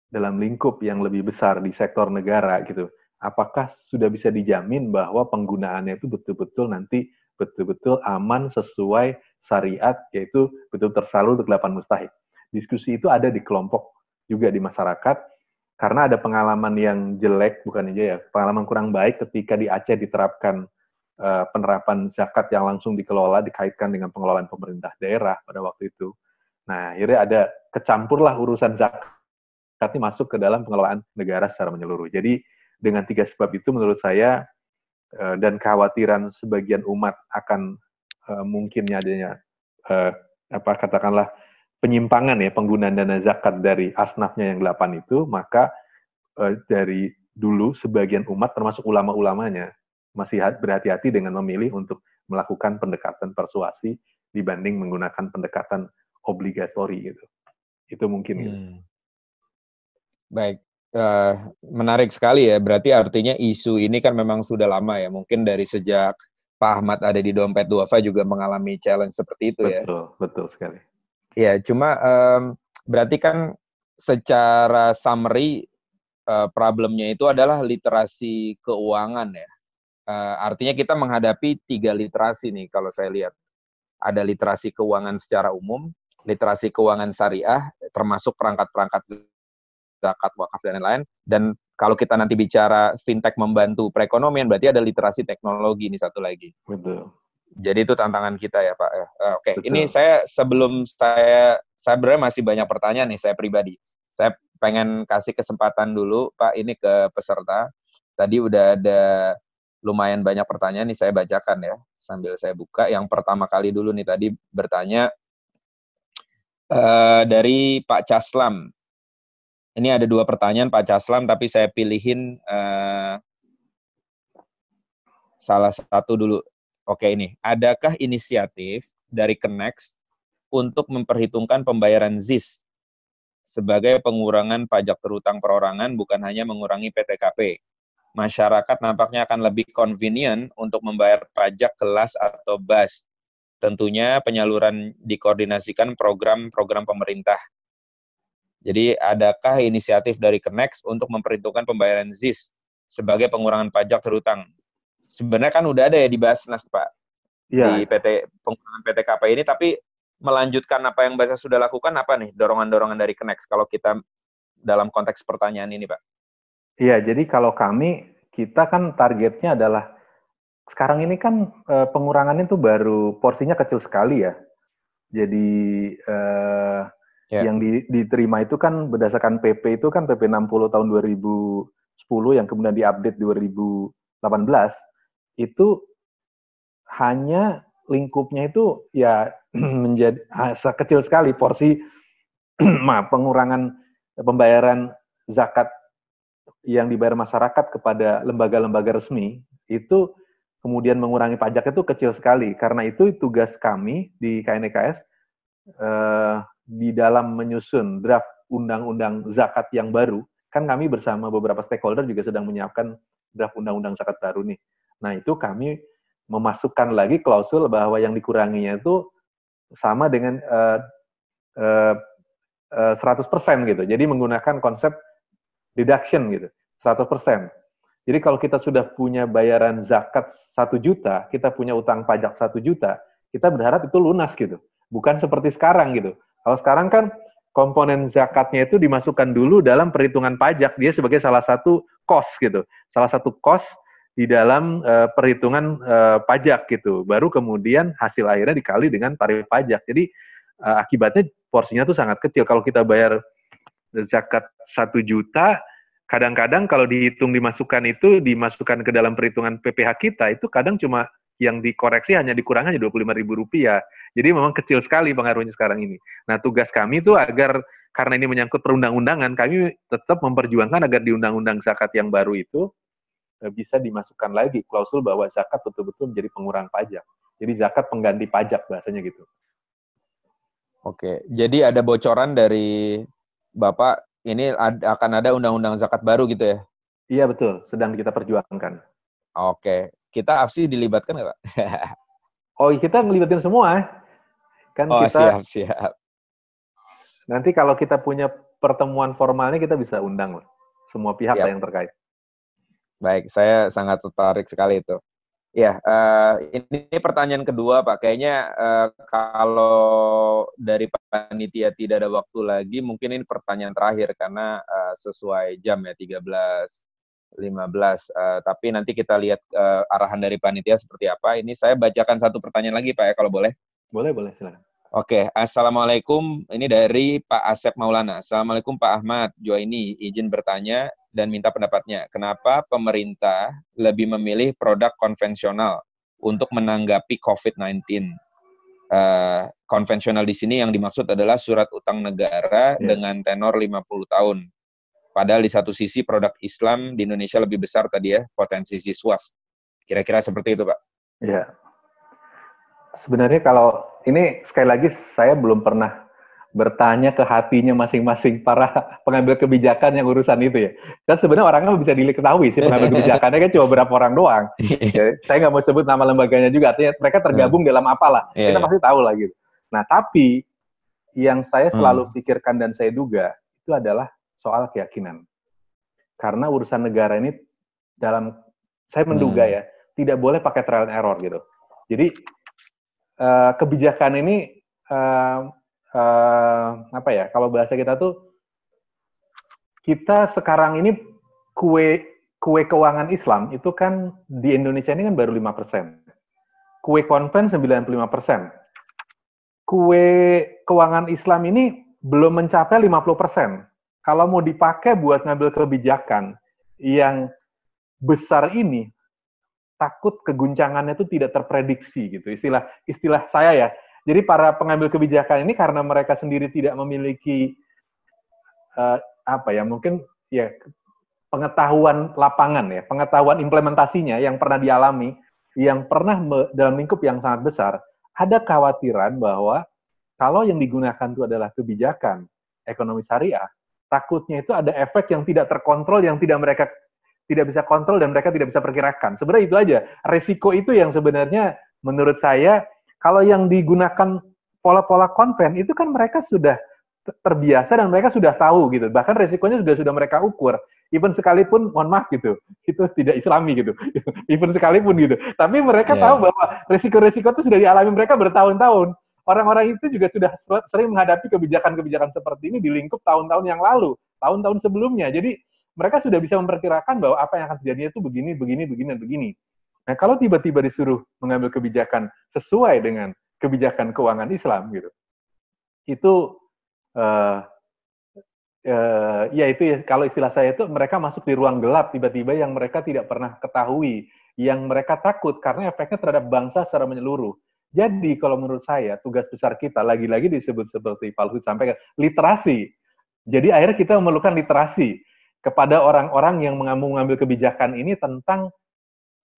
dalam lingkup yang lebih besar di sektor negara gitu, apakah sudah bisa dijamin bahwa penggunaannya itu betul-betul nanti betul-betul aman sesuai syariat yaitu betul tersalur ke delapan mustahik. Diskusi itu ada di kelompok juga di masyarakat karena ada pengalaman yang jelek bukan aja ya pengalaman kurang baik ketika di Aceh diterapkan uh, penerapan zakat yang langsung dikelola dikaitkan dengan pengelolaan pemerintah daerah pada waktu itu nah akhirnya ada kecampurlah urusan zakat ini masuk ke dalam pengelolaan negara secara menyeluruh jadi dengan tiga sebab itu menurut saya eh, dan kekhawatiran sebagian umat akan uh, mungkinnya adanya uh, apa katakanlah penyimpangan ya penggunaan dana zakat dari asnafnya yang delapan itu, maka eh, dari dulu sebagian umat termasuk ulama-ulamanya masih berhati-hati dengan memilih untuk melakukan pendekatan persuasi dibanding menggunakan pendekatan obligatori gitu. Itu mungkin gitu. Hmm. Baik, uh, menarik sekali ya. Berarti artinya isu ini kan memang sudah lama ya. Mungkin dari sejak Pak Ahmad ada di dompet duafa juga mengalami challenge seperti itu betul, ya. Betul, betul sekali. Ya, cuma um, berarti kan secara summary uh, problemnya itu adalah literasi keuangan ya. Uh, artinya kita menghadapi tiga literasi nih kalau saya lihat. Ada literasi keuangan secara umum, literasi keuangan syariah, termasuk perangkat-perangkat zakat, wakaf, dan lain-lain. Dan kalau kita nanti bicara fintech membantu perekonomian, berarti ada literasi teknologi ini satu lagi. Betul. Jadi itu tantangan kita ya Pak. Uh, Oke, okay. ini saya sebelum saya saya sebenarnya masih banyak pertanyaan nih saya pribadi. Saya pengen kasih kesempatan dulu Pak ini ke peserta. Tadi udah ada lumayan banyak pertanyaan nih saya bacakan ya sambil saya buka. Yang pertama kali dulu nih tadi bertanya uh, dari Pak Caslam. Ini ada dua pertanyaan Pak Caslam tapi saya pilihin uh, salah satu dulu. Oke ini, adakah inisiatif dari Kenex untuk memperhitungkan pembayaran ZIS sebagai pengurangan pajak terutang perorangan bukan hanya mengurangi PTKP? Masyarakat nampaknya akan lebih convenient untuk membayar pajak kelas atau bas. Tentunya penyaluran dikoordinasikan program-program pemerintah. Jadi adakah inisiatif dari Kenex untuk memperhitungkan pembayaran ZIS sebagai pengurangan pajak terutang sebenarnya kan udah ada ya di Basnas Pak ya. di iya. PT pengurangan PT KP ini tapi melanjutkan apa yang Basnas sudah lakukan apa nih dorongan-dorongan dari Kenex kalau kita dalam konteks pertanyaan ini Pak. Iya, jadi kalau kami kita kan targetnya adalah sekarang ini kan pengurangan eh, pengurangannya tuh baru porsinya kecil sekali ya. Jadi eh, yeah. yang diterima itu kan berdasarkan PP itu kan PP 60 tahun 2010 yang kemudian diupdate 2018 itu hanya lingkupnya itu ya *clears throat* menjadi sekecil sekali porsi *clears throat* maaf pengurangan pembayaran zakat yang dibayar masyarakat kepada lembaga-lembaga resmi itu kemudian mengurangi pajak itu kecil sekali karena itu tugas kami di KNKS e eh, di dalam menyusun draft undang-undang zakat yang baru kan kami bersama beberapa stakeholder juga sedang menyiapkan draft undang-undang zakat baru nih Nah, itu kami memasukkan lagi klausul bahwa yang dikuranginya itu sama dengan uh, uh, uh, 100% gitu. Jadi menggunakan konsep deduction gitu, 100%. Jadi kalau kita sudah punya bayaran zakat satu juta, kita punya utang pajak satu juta, kita berharap itu lunas gitu. Bukan seperti sekarang gitu. Kalau sekarang kan komponen zakatnya itu dimasukkan dulu dalam perhitungan pajak, dia sebagai salah satu cost gitu. Salah satu cost di dalam uh, perhitungan uh, pajak gitu. Baru kemudian hasil akhirnya dikali dengan tarif pajak. Jadi uh, akibatnya porsinya tuh sangat kecil. Kalau kita bayar zakat satu juta, kadang-kadang kalau dihitung dimasukkan itu dimasukkan ke dalam perhitungan PPH kita itu kadang cuma yang dikoreksi hanya dikurang hanya ribu rupiah. Jadi memang kecil sekali pengaruhnya sekarang ini. Nah tugas kami itu agar karena ini menyangkut perundang-undangan, kami tetap memperjuangkan agar di undang-undang zakat yang baru itu Eh, bisa dimasukkan lagi klausul bahwa zakat betul-betul menjadi pengurang pajak. Jadi zakat pengganti pajak bahasanya gitu. Oke, jadi ada bocoran dari Bapak ini akan ada undang-undang zakat baru gitu ya? Iya betul, sedang kita perjuangkan. Oke, kita AFSI dilibatkan nggak Pak? *laughs* oh iya, kita ngelibatin semua. Eh. Kan oh kita, siap, siap. Nanti kalau kita punya pertemuan formalnya kita bisa undang loh. Semua pihak siap. yang terkait. Baik, saya sangat tertarik sekali itu. Ya, uh, ini pertanyaan kedua Pak. Kayaknya uh, kalau dari panitia tidak ada waktu lagi, mungkin ini pertanyaan terakhir karena uh, sesuai jam ya 13.15. Uh, tapi nanti kita lihat uh, arahan dari panitia seperti apa. Ini saya bacakan satu pertanyaan lagi Pak ya kalau boleh. Boleh, boleh silakan. Oke, Assalamualaikum. Ini dari Pak Asep Maulana. Assalamualaikum Pak Ahmad. Jo ini izin bertanya, dan minta pendapatnya. Kenapa pemerintah lebih memilih produk konvensional untuk menanggapi COVID-19? Uh, eh, konvensional di sini yang dimaksud adalah surat utang negara yeah. dengan tenor 50 tahun. Padahal di satu sisi produk Islam di Indonesia lebih besar tadi ya potensi siswa. Kira-kira seperti itu, Pak. Iya. Yeah. Sebenarnya kalau ini sekali lagi saya belum pernah bertanya ke hatinya masing-masing para pengambil kebijakan yang urusan itu ya. Dan sebenarnya orangnya bisa diketahui sih pengambil kebijakannya kan cuma berapa orang doang. Jadi, iya. ya, saya nggak mau sebut nama lembaganya juga, artinya mereka tergabung hmm. dalam apalah. Yeah, Kita yeah. pasti tahu lah gitu. Nah tapi yang saya hmm. selalu hmm. pikirkan dan saya duga itu adalah soal keyakinan. Karena urusan negara ini dalam saya menduga hmm. ya tidak boleh pakai trial and error gitu. Jadi uh, kebijakan ini uh, Eh, apa ya? Kalau bahasa kita tuh kita sekarang ini kue kue keuangan Islam itu kan di Indonesia ini kan baru 5%. Kue konven 95%. Kue keuangan Islam ini belum mencapai 50%. Kalau mau dipakai buat ngambil kebijakan yang besar ini takut keguncangannya itu tidak terprediksi gitu. Istilah istilah saya ya, jadi para pengambil kebijakan ini karena mereka sendiri tidak memiliki uh, apa ya mungkin ya pengetahuan lapangan ya, pengetahuan implementasinya yang pernah dialami, yang pernah me, dalam lingkup yang sangat besar, ada khawatiran bahwa kalau yang digunakan itu adalah kebijakan ekonomi syariah, takutnya itu ada efek yang tidak terkontrol, yang tidak mereka tidak bisa kontrol dan mereka tidak bisa perkirakan. Sebenarnya itu aja. Resiko itu yang sebenarnya menurut saya kalau yang digunakan pola-pola konven itu kan mereka sudah terbiasa dan mereka sudah tahu gitu. Bahkan resikonya sudah sudah mereka ukur. Even sekalipun, mohon maaf gitu, itu tidak islami gitu. *laughs* Even sekalipun gitu. Tapi mereka yeah. tahu bahwa resiko-resiko itu sudah dialami mereka bertahun-tahun. Orang-orang itu juga sudah sering menghadapi kebijakan-kebijakan seperti ini di lingkup tahun-tahun yang lalu, tahun-tahun sebelumnya. Jadi mereka sudah bisa memperkirakan bahwa apa yang akan terjadinya itu begini, begini, begini, dan begini. Nah, kalau tiba-tiba disuruh mengambil kebijakan sesuai dengan kebijakan keuangan Islam gitu, itu uh, uh, ya itu ya, kalau istilah saya itu mereka masuk di ruang gelap tiba-tiba yang mereka tidak pernah ketahui, yang mereka takut karena efeknya terhadap bangsa secara menyeluruh. Jadi kalau menurut saya tugas besar kita lagi-lagi disebut seperti Pak Luhut sampaikan literasi. Jadi akhirnya kita memerlukan literasi kepada orang-orang yang mengambil kebijakan ini tentang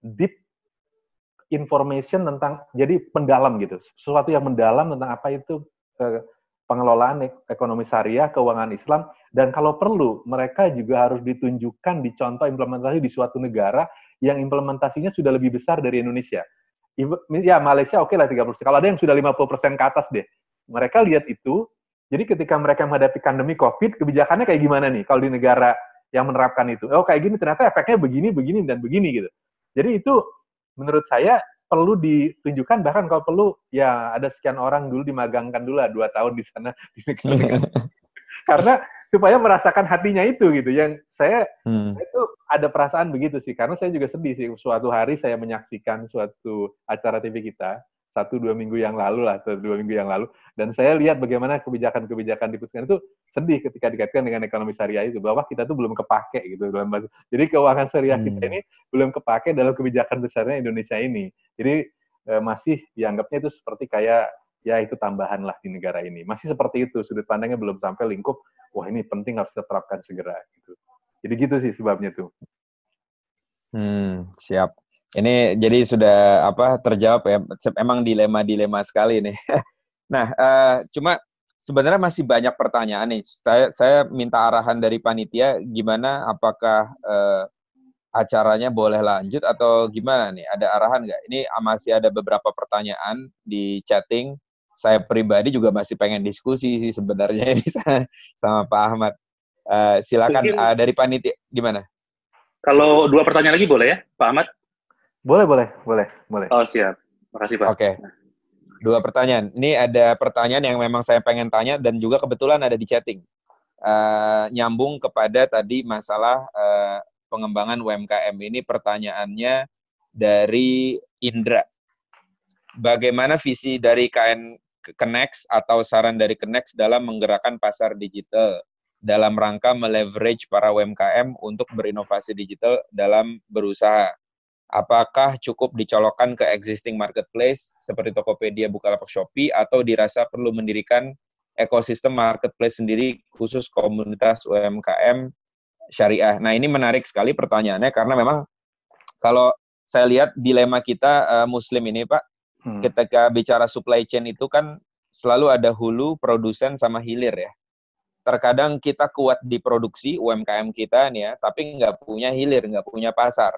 deep information tentang jadi pendalam gitu sesuatu yang mendalam tentang apa itu eh, pengelolaan ekonomi syariah keuangan Islam dan kalau perlu mereka juga harus ditunjukkan dicontoh implementasi di suatu negara yang implementasinya sudah lebih besar dari Indonesia ya Malaysia oke okay lah 30 kalau ada yang sudah 50 ke atas deh mereka lihat itu jadi ketika mereka menghadapi pandemi COVID kebijakannya kayak gimana nih kalau di negara yang menerapkan itu oh kayak gini ternyata efeknya begini begini dan begini gitu jadi itu menurut saya perlu ditunjukkan bahkan kalau perlu ya ada sekian orang dulu dimagangkan dulu lah dua tahun di sana *laughs* di negara *laughs* karena supaya merasakan hatinya itu gitu yang saya, hmm. saya itu ada perasaan begitu sih karena saya juga sedih sih suatu hari saya menyaksikan suatu acara TV kita satu dua minggu yang lalu lah, satu dua minggu yang lalu. Dan saya lihat bagaimana kebijakan-kebijakan diputuskan itu sedih ketika dikaitkan dengan ekonomi syariah itu bahwa kita tuh belum kepake gitu dalam bahasa. Jadi keuangan syariah kita hmm. ini belum kepake dalam kebijakan besarnya Indonesia ini. Jadi eh, masih dianggapnya itu seperti kayak ya itu tambahan lah di negara ini. Masih seperti itu sudut pandangnya belum sampai lingkup. Wah ini penting harus diterapkan segera gitu. Jadi gitu sih sebabnya tuh. Hmm, siap. Ini jadi sudah apa terjawab ya. Emang dilema-dilema sekali nih. *laughs* nah, uh, cuma sebenarnya masih banyak pertanyaan nih. Saya saya minta arahan dari panitia gimana apakah uh, acaranya boleh lanjut atau gimana nih? Ada arahan nggak? Ini masih ada beberapa pertanyaan di chatting. Saya pribadi juga masih pengen diskusi sih sebenarnya ini *laughs* sama Pak Ahmad. Uh, silakan uh, dari panitia gimana? Kalau dua pertanyaan lagi boleh ya, Pak Ahmad? Boleh, boleh, boleh, boleh. Oh, siap. Makasih, Pak. Oke. Okay. Dua pertanyaan. Ini ada pertanyaan yang memang saya pengen tanya dan juga kebetulan ada di chatting. Uh, nyambung kepada tadi masalah uh, pengembangan UMKM ini pertanyaannya dari Indra. Bagaimana visi dari KN KENEX atau saran dari KENEX dalam menggerakkan pasar digital dalam rangka meleverage para UMKM untuk berinovasi digital dalam berusaha? apakah cukup dicolokkan ke existing marketplace seperti Tokopedia, Bukalapak, Shopee, atau dirasa perlu mendirikan ekosistem marketplace sendiri khusus komunitas UMKM syariah. Nah ini menarik sekali pertanyaannya karena memang kalau saya lihat dilema kita uh, Muslim ini Pak, hmm. ketika bicara supply chain itu kan selalu ada hulu, produsen sama hilir ya. Terkadang kita kuat di produksi UMKM kita nih ya, tapi nggak punya hilir, nggak punya pasar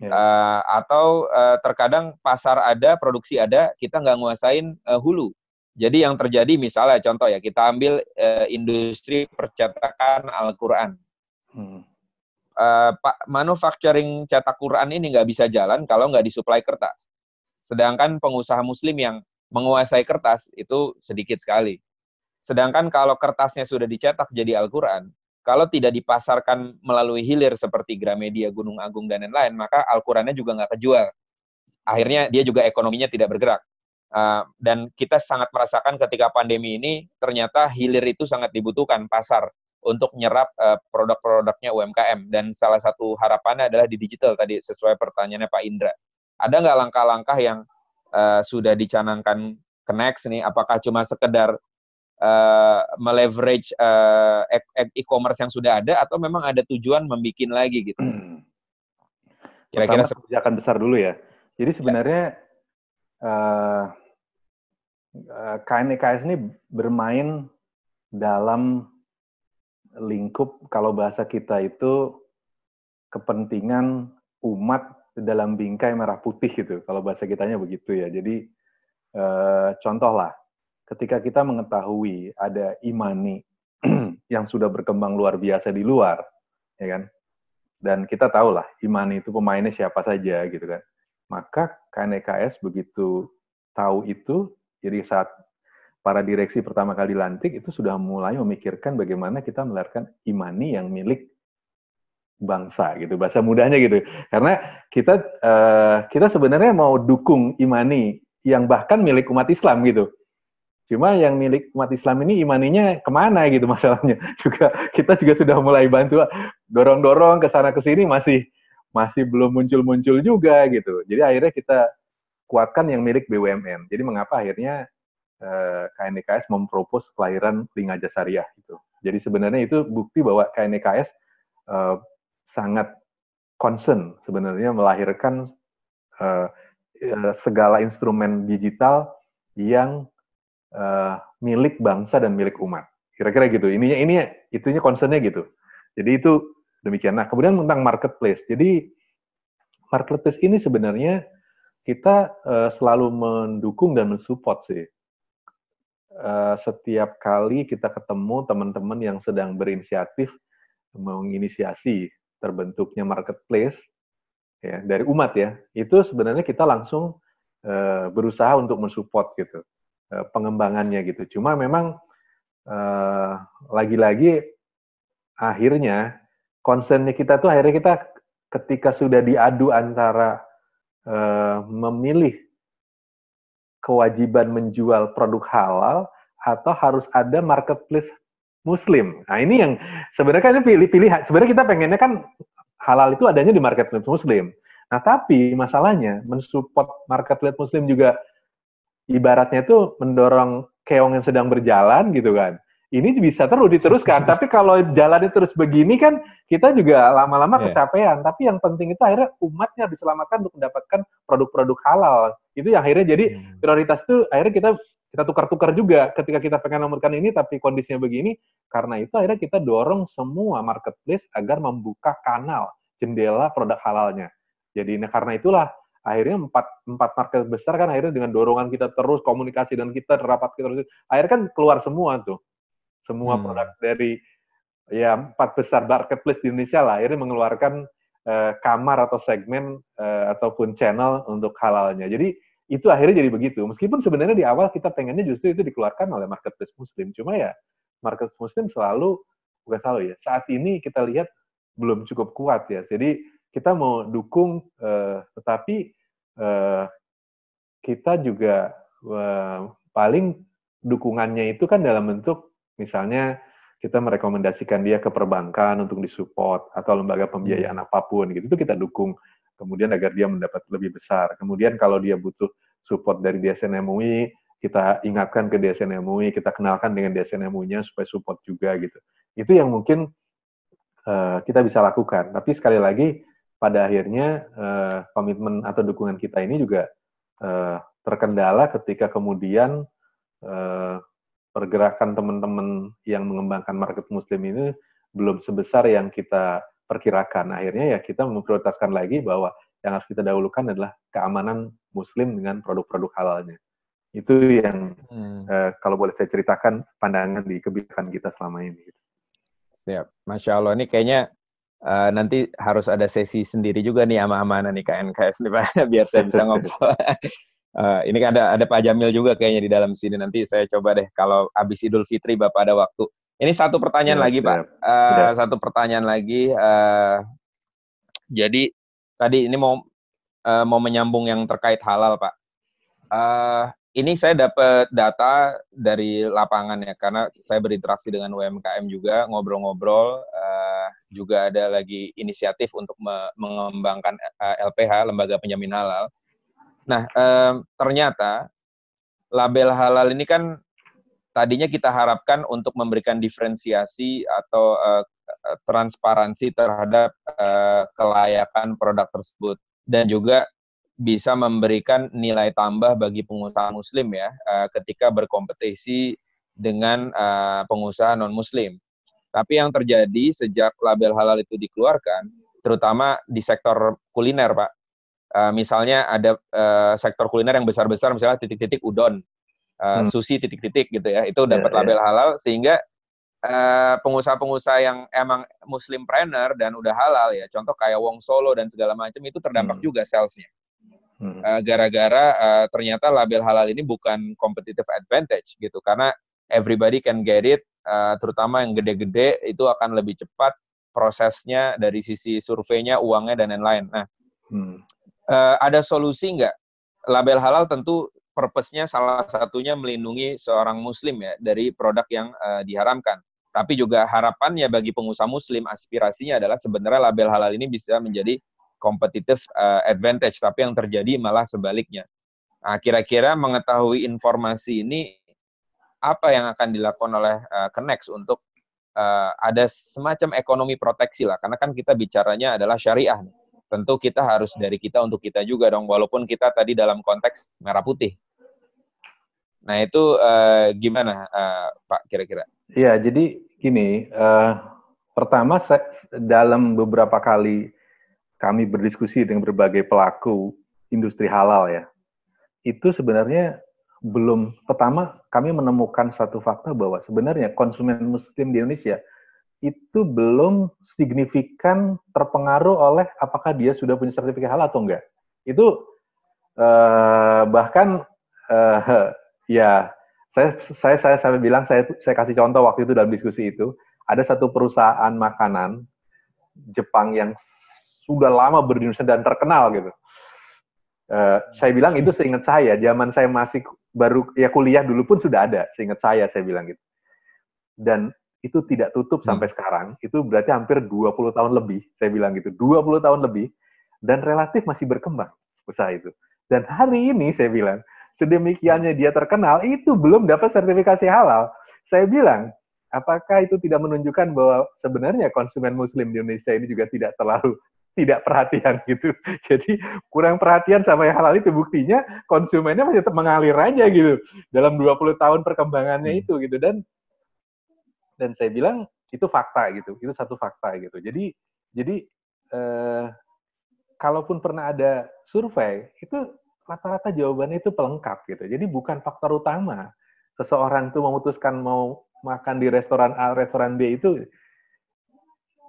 Yeah. Ya. Uh, atau uh, terkadang pasar ada, produksi ada, kita nggak nguasain uh, hulu. Jadi yang terjadi misalnya contoh ya kita ambil uh, industri percetakan Al-Qur'an. Hmm. Uh, manufacturing cetak Quran ini nggak bisa jalan kalau nggak disuplai kertas. Sedangkan pengusaha Muslim yang menguasai kertas itu sedikit sekali. Sedangkan kalau kertasnya sudah dicetak jadi Al-Quran, kalau tidak dipasarkan melalui hilir seperti Gramedia, Gunung Agung, dan lain-lain, maka Al-Qurannya juga nggak kejual. Akhirnya dia juga ekonominya tidak bergerak. Ah, dan kita sangat merasakan ketika pandemi ini, ternyata hilir itu sangat dibutuhkan, pasar, untuk nyerap eh, produk-produknya UMKM. Dan salah satu harapannya adalah di digital tadi, sesuai pertanyaannya Pak Indra. Ada nggak langkah-langkah yang eh, sudah dicanangkan next nih, apakah cuma sekedar uh, meleverage uh, e-commerce yang sudah ada atau memang ada tujuan membuat lagi gitu? Hmm. Kira-kira hmm. kebijakan besar dulu ya. Jadi iya. sebenarnya ya. uh, ini bermain dalam lingkup kalau bahasa kita itu kepentingan umat dalam bingkai merah putih gitu kalau bahasa kitanya begitu ya. Jadi contohlah contoh lah ketika kita mengetahui ada imani *clears throat* yang sudah berkembang luar biasa di luar, ya kan? Dan kita tahulah imani itu pemainnya siapa saja gitu kan. Maka KNKS e begitu tahu itu, jadi saat para direksi pertama kali dilantik itu sudah mulai memikirkan bagaimana kita melahirkan imani yang milik bangsa gitu bahasa mudahnya gitu karena kita uh, kita sebenarnya mau dukung imani yang bahkan milik umat Islam gitu Cuma yang milik umat Islam ini imaninya kemana gitu masalahnya. *laughs* Juga kita juga sudah mulai bantu dorong-dorong ke sana ke sini masih masih belum muncul-muncul juga gitu. Jadi akhirnya kita kuatkan yang milik BUMN. Jadi mengapa akhirnya eh, KNKS mempropos kelahiran Lingaja Syariah gitu. Jadi sebenarnya itu bukti bahwa KNKS eh, sangat concern sebenarnya melahirkan eh, eh segala instrumen digital yang uh, milik bangsa dan milik umat. Kira-kira gitu. Ininya ini itunya concernnya gitu. Jadi itu demikian. Nah, kemudian tentang marketplace. Jadi marketplace ini sebenarnya kita uh, selalu mendukung dan mensupport sih. Uh, setiap kali kita ketemu teman-teman yang sedang berinisiatif menginisiasi terbentuknya marketplace ya dari umat ya, itu sebenarnya kita langsung uh, berusaha untuk mensupport gitu. Eh, pengembangannya gitu. Cuma memang eh, lagi-lagi uh, akhirnya concernnya kita tuh akhirnya kita ketika sudah diadu antara uh, memilih kewajiban menjual produk halal atau harus ada marketplace muslim. Nah ini yang sebenarnya kan pilih-pilih. Sebenarnya kita pengennya kan halal itu adanya di marketplace muslim. Nah tapi masalahnya mensupport marketplace muslim juga ibaratnya tuh mendorong keong yang sedang berjalan gitu kan. Ini bisa terus diteruskan, *laughs* tapi kalau jalannya terus begini kan kita juga lama-lama yeah. kecapean. Tapi yang penting itu akhirnya umatnya diselamatkan untuk mendapatkan produk-produk halal. Itu yang akhirnya jadi hmm. prioritas itu akhirnya kita kita tukar-tukar juga ketika kita pengen nomorkan ini tapi kondisinya begini karena itu akhirnya kita dorong semua marketplace agar membuka kanal jendela produk halalnya jadi nah, karena itulah akhirnya empat empat market besar kan akhirnya dengan dorongan kita terus komunikasi dan kita rapat kita terus akhirnya kan keluar semua tuh semua hmm. produk dari ya empat besar marketplace di Indonesia lah akhirnya mengeluarkan uh, kamar atau segmen uh, ataupun channel untuk halalnya jadi itu akhirnya jadi begitu meskipun sebenarnya di awal kita pengennya justru itu dikeluarkan oleh marketplace muslim cuma ya marketplace muslim selalu bukan selalu ya saat ini kita lihat belum cukup kuat ya jadi kita mau dukung uh, tetapi uh, kita juga uh, paling dukungannya itu kan dalam bentuk misalnya kita merekomendasikan dia ke perbankan untuk disupport atau lembaga pembiayaan hmm. apapun gitu itu kita dukung kemudian agar dia mendapat lebih besar kemudian kalau dia butuh support dari DSN MUI kita ingatkan ke DSN MUI kita kenalkan dengan DSN MUI-nya supaya support juga gitu itu yang mungkin uh, kita bisa lakukan tapi sekali lagi pada akhirnya uh, komitmen atau dukungan kita ini juga uh, terkendala ketika kemudian uh, pergerakan teman-teman yang mengembangkan market muslim ini belum sebesar yang kita perkirakan. Akhirnya ya kita memprioritaskan lagi bahwa yang harus kita dahulukan adalah keamanan muslim dengan produk-produk halalnya. Itu yang hmm. uh, kalau boleh saya ceritakan pandangan di kebijakan kita selama ini. Siap. Masya Allah, ini kayaknya uh, nanti harus ada sesi sendiri juga nih sama amanan nih KNKS nih Pak, *laughs* biar saya bisa ngobrol. uh, *laughs* ini kan ada ada Pak Jamil juga kayaknya di dalam sini. Nanti saya coba deh kalau habis Idul Fitri Bapak ada waktu. Ini satu pertanyaan ya, lagi Pak, uh, ya. satu pertanyaan lagi. Uh, jadi tadi ini mau uh, mau menyambung yang terkait halal Pak. Uh, ini saya dapat data dari lapangan ya, karena saya berinteraksi dengan UMKM juga, ngobrol-ngobrol, uh, juga ada lagi inisiatif untuk me mengembangkan uh, eh, LPH, Lembaga Penjamin Halal. Nah, um, ternyata label halal ini kan tadinya kita harapkan untuk memberikan diferensiasi atau uh, transparansi terhadap uh, kelayakan produk tersebut dan juga bisa memberikan nilai tambah bagi pengusaha muslim ya uh, ketika berkompetisi dengan uh, pengusaha non muslim. Tapi yang terjadi sejak label halal itu dikeluarkan, terutama di sektor kuliner, Pak. Uh, misalnya ada uh, sektor kuliner yang besar-besar, misalnya titik-titik udon, uh, hmm. sushi titik-titik gitu ya, itu iya, dapat iya. label yeah. halal sehingga pengusaha-pengusaha yang emang muslim trainer dan udah halal ya, contoh kayak Wong Solo dan segala macam itu terdampak hmm. juga salesnya. Hmm. Eh, gara-gara hmm. uh, uh, ternyata label halal ini bukan competitive advantage gitu karena everybody can get it uh, terutama yang gede-gede itu akan lebih cepat prosesnya dari sisi surveinya uangnya dan lain-lain nah hmm. uh, ada solusi nggak label halal tentu purpose-nya salah satunya melindungi seorang muslim ya dari produk yang uh, diharamkan tapi juga harapannya bagi pengusaha muslim aspirasinya adalah sebenarnya label halal ini bisa menjadi competitive uh, advantage, tapi yang terjadi malah sebaliknya. Nah, kira-kira mengetahui informasi ini apa yang akan dilakukan oleh uh, Kenex untuk uh, ada semacam ekonomi proteksi lah, karena kan kita bicaranya adalah syariah. Nih. Tentu kita harus dari kita untuk kita juga dong, walaupun kita tadi dalam konteks merah putih. Nah itu uh, gimana uh, Pak kira-kira? Iya, jadi gini, uh, pertama dalam beberapa kali kami berdiskusi dengan berbagai pelaku industri halal ya, itu sebenarnya belum pertama kami menemukan satu fakta bahwa sebenarnya konsumen muslim di Indonesia itu belum signifikan terpengaruh oleh apakah dia sudah punya sertifikat halal atau enggak. Itu eh, bahkan eh, *laughs* ya saya saya saya saya bilang saya saya kasih contoh waktu itu dalam diskusi itu ada satu perusahaan makanan Jepang yang sudah lama berdiri dan terkenal gitu. Uh, saya bilang itu seingat saya, zaman saya masih baru ya kuliah dulu pun sudah ada, seingat saya saya bilang gitu. Dan itu tidak tutup sampai hmm. sekarang, itu berarti hampir 20 tahun lebih, saya bilang gitu, 20 tahun lebih, dan relatif masih berkembang usaha itu. Dan hari ini saya bilang, sedemikiannya dia terkenal, itu belum dapat sertifikasi halal. Saya bilang, apakah itu tidak menunjukkan bahwa sebenarnya konsumen muslim di Indonesia ini juga tidak terlalu tidak perhatian gitu. *laughs* Jadi kurang perhatian sama yang halal itu buktinya konsumennya masih tetap mengalir aja gitu dalam 20 tahun perkembangannya hmm. itu gitu dan dan saya bilang itu fakta gitu. Itu satu fakta gitu. Jadi jadi eh, kalaupun pernah ada survei itu rata-rata jawabannya itu pelengkap gitu. Jadi bukan faktor utama seseorang tuh memutuskan mau makan di restoran A, restoran B itu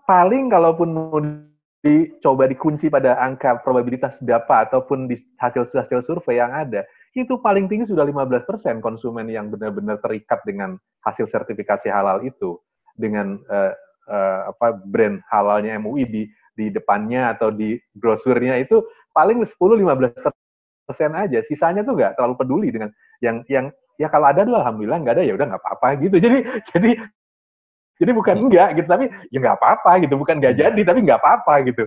paling kalaupun dicoba dikunci pada angka probabilitas berapa ataupun di hasil-hasil survei yang ada, itu paling tinggi sudah 15% konsumen yang benar-benar terikat dengan hasil sertifikasi halal itu dengan uh, uh, apa brand halalnya MUI di di depannya atau di brosurnya itu paling 10-15 persen aja sisanya tuh nggak terlalu peduli dengan yang yang ya kalau ada dulu alhamdulillah nggak ada ya udah nggak apa-apa gitu jadi jadi jadi bukan iya. enggak gitu, tapi ya enggak apa-apa gitu. Bukan nggak iya. jadi, tapi enggak apa-apa gitu.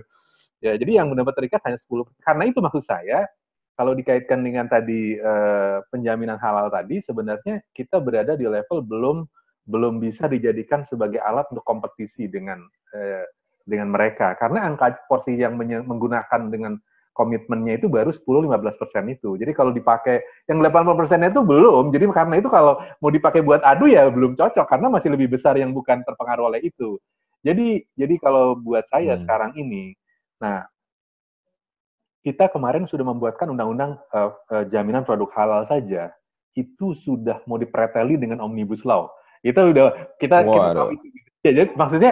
Ya, jadi yang mendapat terikat hanya 10. Karena itu maksud saya, kalau dikaitkan dengan tadi eh, penjaminan halal tadi, sebenarnya kita berada di level belum belum bisa dijadikan sebagai alat untuk kompetisi dengan eh, dengan mereka. Karena angka porsi yang menggunakan dengan komitmennya itu baru 10-15 persen itu. Jadi kalau dipakai yang 80 persennya itu belum. Jadi karena itu kalau mau dipakai buat adu ya belum cocok karena masih lebih besar yang bukan terpengaruh oleh itu. Jadi jadi kalau buat saya hmm. sekarang ini, nah kita kemarin sudah membuatkan undang-undang uh, uh, jaminan produk halal saja itu sudah mau dipreteli dengan omnibus law. Itu udah kita, wow, kita ya, jadi maksudnya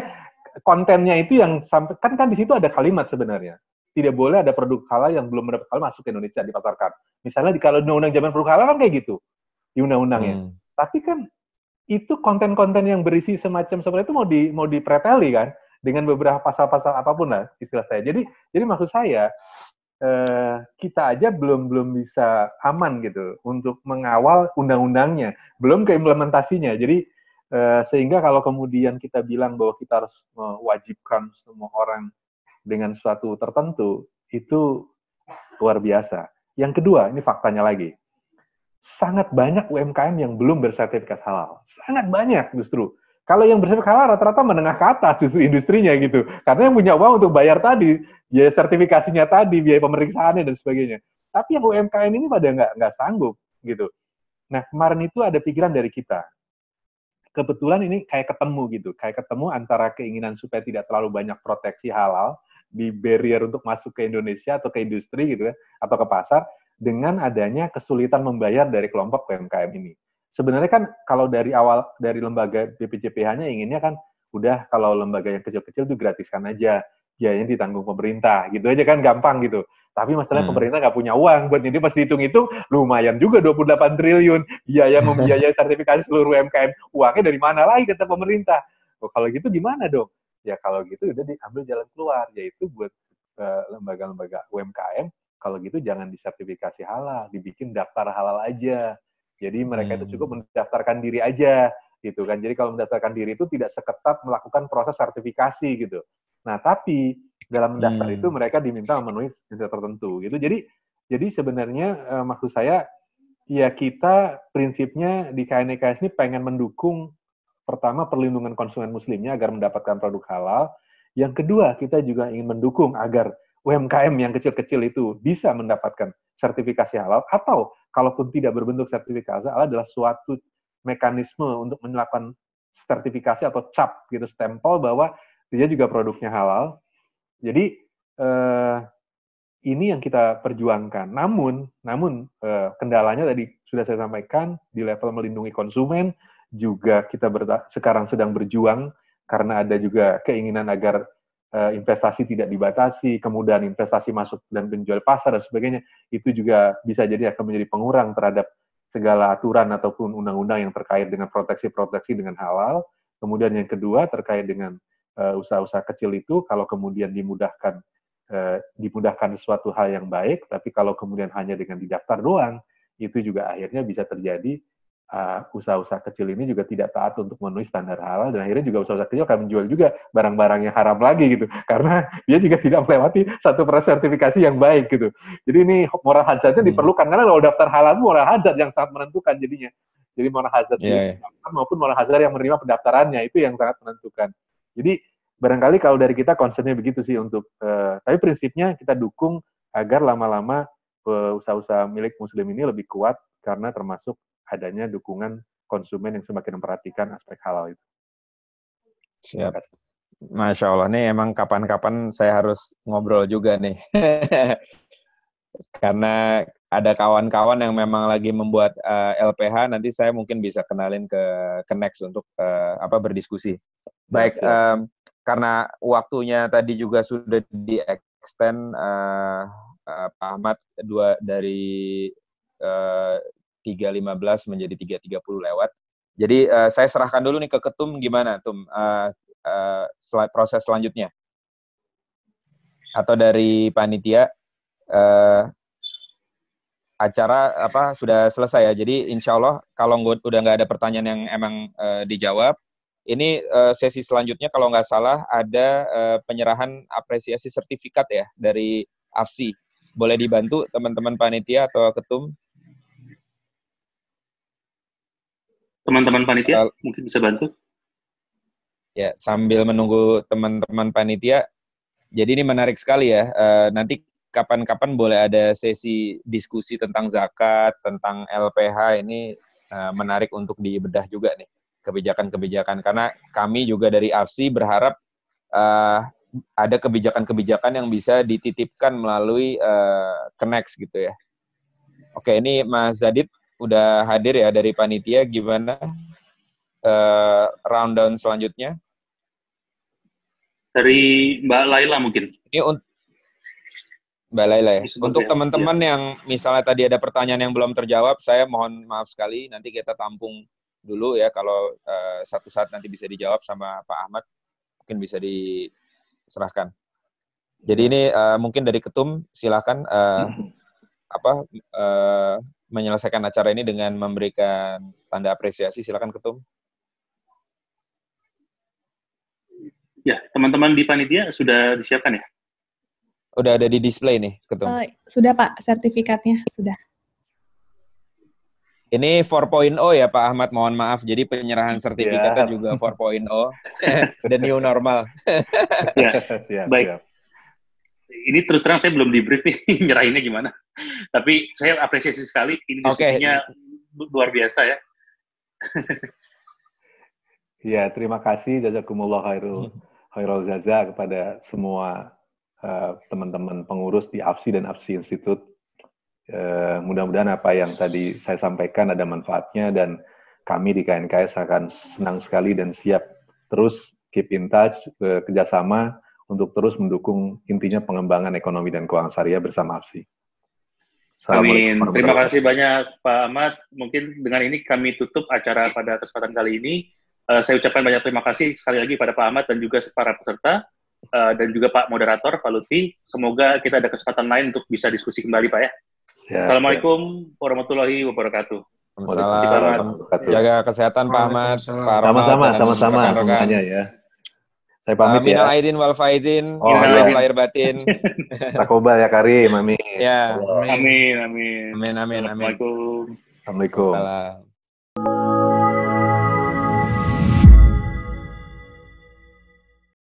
kontennya itu yang sampai kan kan di situ ada kalimat sebenarnya tidak boleh ada produk halal yang belum mendapat halal masuk ke Indonesia dipasarkan. Misalnya di kalau undang-undang zaman produk halal kan kayak gitu di undang-undangnya. Hmm. Tapi kan itu konten-konten yang berisi semacam seperti itu mau di mau dipreteli kan dengan beberapa pasal-pasal apapun lah istilah saya. Jadi jadi maksud saya eh, kita aja belum belum bisa aman gitu untuk mengawal undang-undangnya, belum ke implementasinya. Jadi eh, sehingga kalau kemudian kita bilang bahwa kita harus mewajibkan semua orang dengan suatu tertentu itu luar biasa. Yang kedua, ini faktanya lagi. Sangat banyak UMKM yang belum bersertifikat halal. Sangat banyak justru. Kalau yang bersertifikat halal rata-rata menengah ke atas justru industrinya gitu. Karena yang punya uang untuk bayar tadi, biaya sertifikasinya tadi, biaya pemeriksaannya dan sebagainya. Tapi yang UMKM ini pada nggak nggak sanggup gitu. Nah kemarin itu ada pikiran dari kita. Kebetulan ini kayak ketemu gitu, kayak ketemu antara keinginan supaya tidak terlalu banyak proteksi halal di barrier untuk masuk ke Indonesia atau ke industri gitu kan atau ke pasar dengan adanya kesulitan membayar dari kelompok UMKM ini. Sebenarnya kan kalau dari awal dari lembaga BPJPH-nya inginnya kan udah kalau lembaga yang kecil-kecil itu gratiskan aja biayanya ditanggung pemerintah gitu aja kan gampang gitu. Tapi masalahnya hmm. pemerintah nggak punya uang buat jadi pas dihitung itu lumayan juga 28 triliun biaya *laughs* membiayai sertifikasi seluruh UMKM. Uangnya dari mana lagi kata pemerintah? Oh, kalau gitu gimana dong? ya kalau gitu udah diambil jalan keluar yaitu buat eh, lembaga-lembaga UMKM kalau gitu jangan disertifikasi halal dibikin daftar halal aja jadi mereka hmm. itu cukup hmm. mendaftarkan diri aja gitu kan jadi kalau mendaftarkan diri itu tidak seketat melakukan proses sertifikasi gitu nah tapi dalam mendaftar hmm. itu mereka diminta memenuhi syarat tertentu gitu jadi jadi sebenarnya eh, maksud saya ya kita prinsipnya di KNKS e ini pengen mendukung pertama perlindungan konsumen muslimnya agar mendapatkan produk halal. Yang kedua, kita juga ingin mendukung agar UMKM yang kecil-kecil itu bisa mendapatkan sertifikasi halal atau kalaupun tidak berbentuk sertifikasi halal adalah suatu mekanisme untuk melakukan sertifikasi atau cap gitu stempel bahwa dia juga produknya halal. Jadi eh, ini yang kita perjuangkan. Namun, namun eh, kendalanya tadi sudah saya sampaikan di level melindungi konsumen, juga kita sekarang sedang berjuang karena ada juga keinginan agar uh, investasi tidak dibatasi, kemudian investasi masuk dan penjual pasar dan sebagainya, itu juga bisa jadi akan menjadi pengurang terhadap segala aturan ataupun undang-undang yang terkait dengan proteksi-proteksi dengan halal. Kemudian yang kedua terkait dengan eh, usaha-usaha kecil itu, kalau kemudian dimudahkan uh, dimudahkan suatu hal yang baik, tapi kalau kemudian hanya dengan didaftar doang, itu juga akhirnya bisa terjadi Uh, usaha-usaha kecil ini juga tidak taat untuk memenuhi standar halal dan akhirnya juga usaha-usaha kecil akan menjual juga barang-barang yang haram lagi gitu *laughs* karena dia juga tidak melewati satu proses sertifikasi yang baik gitu jadi ini moral hazardnya hmm. diperlukan karena kalau daftar halal moral hazard yang sangat menentukan jadinya jadi moral hazard yeah, iya, iya. yeah. maupun moral hazard yang menerima pendaftarannya itu yang sangat menentukan jadi barangkali kalau dari kita concernnya begitu sih untuk uh, tapi prinsipnya kita dukung agar lama-lama eh, usaha-usaha milik muslim ini lebih kuat karena termasuk adanya dukungan konsumen yang semakin memperhatikan aspek halal itu. Siap. Masya Allah, nih emang kapan-kapan saya harus ngobrol juga nih. *laughs* Karena ada kawan-kawan yang memang lagi membuat uh, eh, LPH, nanti saya mungkin bisa kenalin ke Connect untuk uh, apa berdiskusi. Baik, um, karena waktunya tadi juga sudah di extend uh, eh, uh, Pak Ahmad dua dari uh, 3.15 menjadi 3.30 lewat. Jadi uh, saya serahkan dulu nih ke Ketum gimana Tum uh, eh, uh, eh, sel proses selanjutnya atau dari panitia uh, acara apa sudah selesai ya. Jadi insya Allah kalau nggak udah nggak ada pertanyaan yang emang uh, dijawab, ini uh, sesi selanjutnya kalau nggak salah ada uh, penyerahan apresiasi sertifikat ya dari AFSI. Boleh dibantu teman-teman panitia atau ketum Teman-teman panitia mungkin bisa bantu? Ya, sambil menunggu teman-teman panitia. Jadi ini menarik sekali ya. Uh, nanti kapan-kapan boleh ada sesi diskusi tentang zakat, tentang LPH ini uh, menarik untuk dibedah juga nih kebijakan-kebijakan. Karena kami juga dari Arsi berharap uh, ada kebijakan-kebijakan yang bisa dititipkan melalui uh, Kenex gitu ya. Oke, ini Mas Zadid udah hadir ya dari panitia gimana uh, eh, round down selanjutnya dari Mbak Laila mungkin ini untuk Mbak Laila ya. Untuk ya. teman-teman ya. yang misalnya tadi ada pertanyaan yang belum terjawab, saya mohon maaf sekali. Nanti kita tampung dulu ya. Kalau uh, satu saat nanti bisa dijawab sama Pak Ahmad, mungkin bisa diserahkan. Jadi ini uh, mungkin dari ketum, silahkan uh, hmm. apa uh, menyelesaikan acara ini dengan memberikan tanda apresiasi. Silakan ketum. Ya, teman-teman di panitia sudah disiapkan ya? Udah ada di display nih, ketum. Uh, sudah Pak, sertifikatnya sudah. Ini 4.0 ya Pak Ahmad, mohon maaf. Jadi penyerahan iya. sertifikatnya yeah. juga 4.0. *laughs* The new normal. ya, yeah. *laughs* baik. Yeah ini terus terang saya belum di brief nih *laughs* nyerahinnya gimana. Tapi saya apresiasi sekali ini diskusinya okay. luar biasa ya. ya, terima kasih jazakumullah khairul hmm. khairul jaza kepada semua teman eh, teman-teman pengurus di APSI dan APSI Institute. Uh, mudah-mudahan apa yang tadi saya sampaikan ada manfaatnya dan kami di KNKS akan senang sekali dan siap terus keep in touch uh, kerjasama untuk terus mendukung intinya pengembangan ekonomi dan keuangan syariah bersama APSI. Amin. Terima kasih banyak Pak Ahmad. Mungkin dengan ini kami tutup acara pada kesempatan kali ini. Uh, saya ucapkan banyak terima kasih sekali lagi pada Pak Ahmad dan juga para peserta uh, dan juga Pak Moderator, Pak Lutfi. Semoga kita ada kesempatan lain untuk bisa diskusi kembali Pak ya. ya Assalamualaikum ya. warahmatullahi wabarakatuh. Waalaikumsalam. Jaga kesehatan Pak Ahmad. Sama-sama, sama-sama. ya. Saya pamit uh, ya. Aidin wal faidin, oh, iya. lahir batin. *laughs* Takobal ya Karim, amin. Ya. Amin, amin. Amin, amin, amin. Assalamualaikum. Assalamualaikum. Assalamualaikum.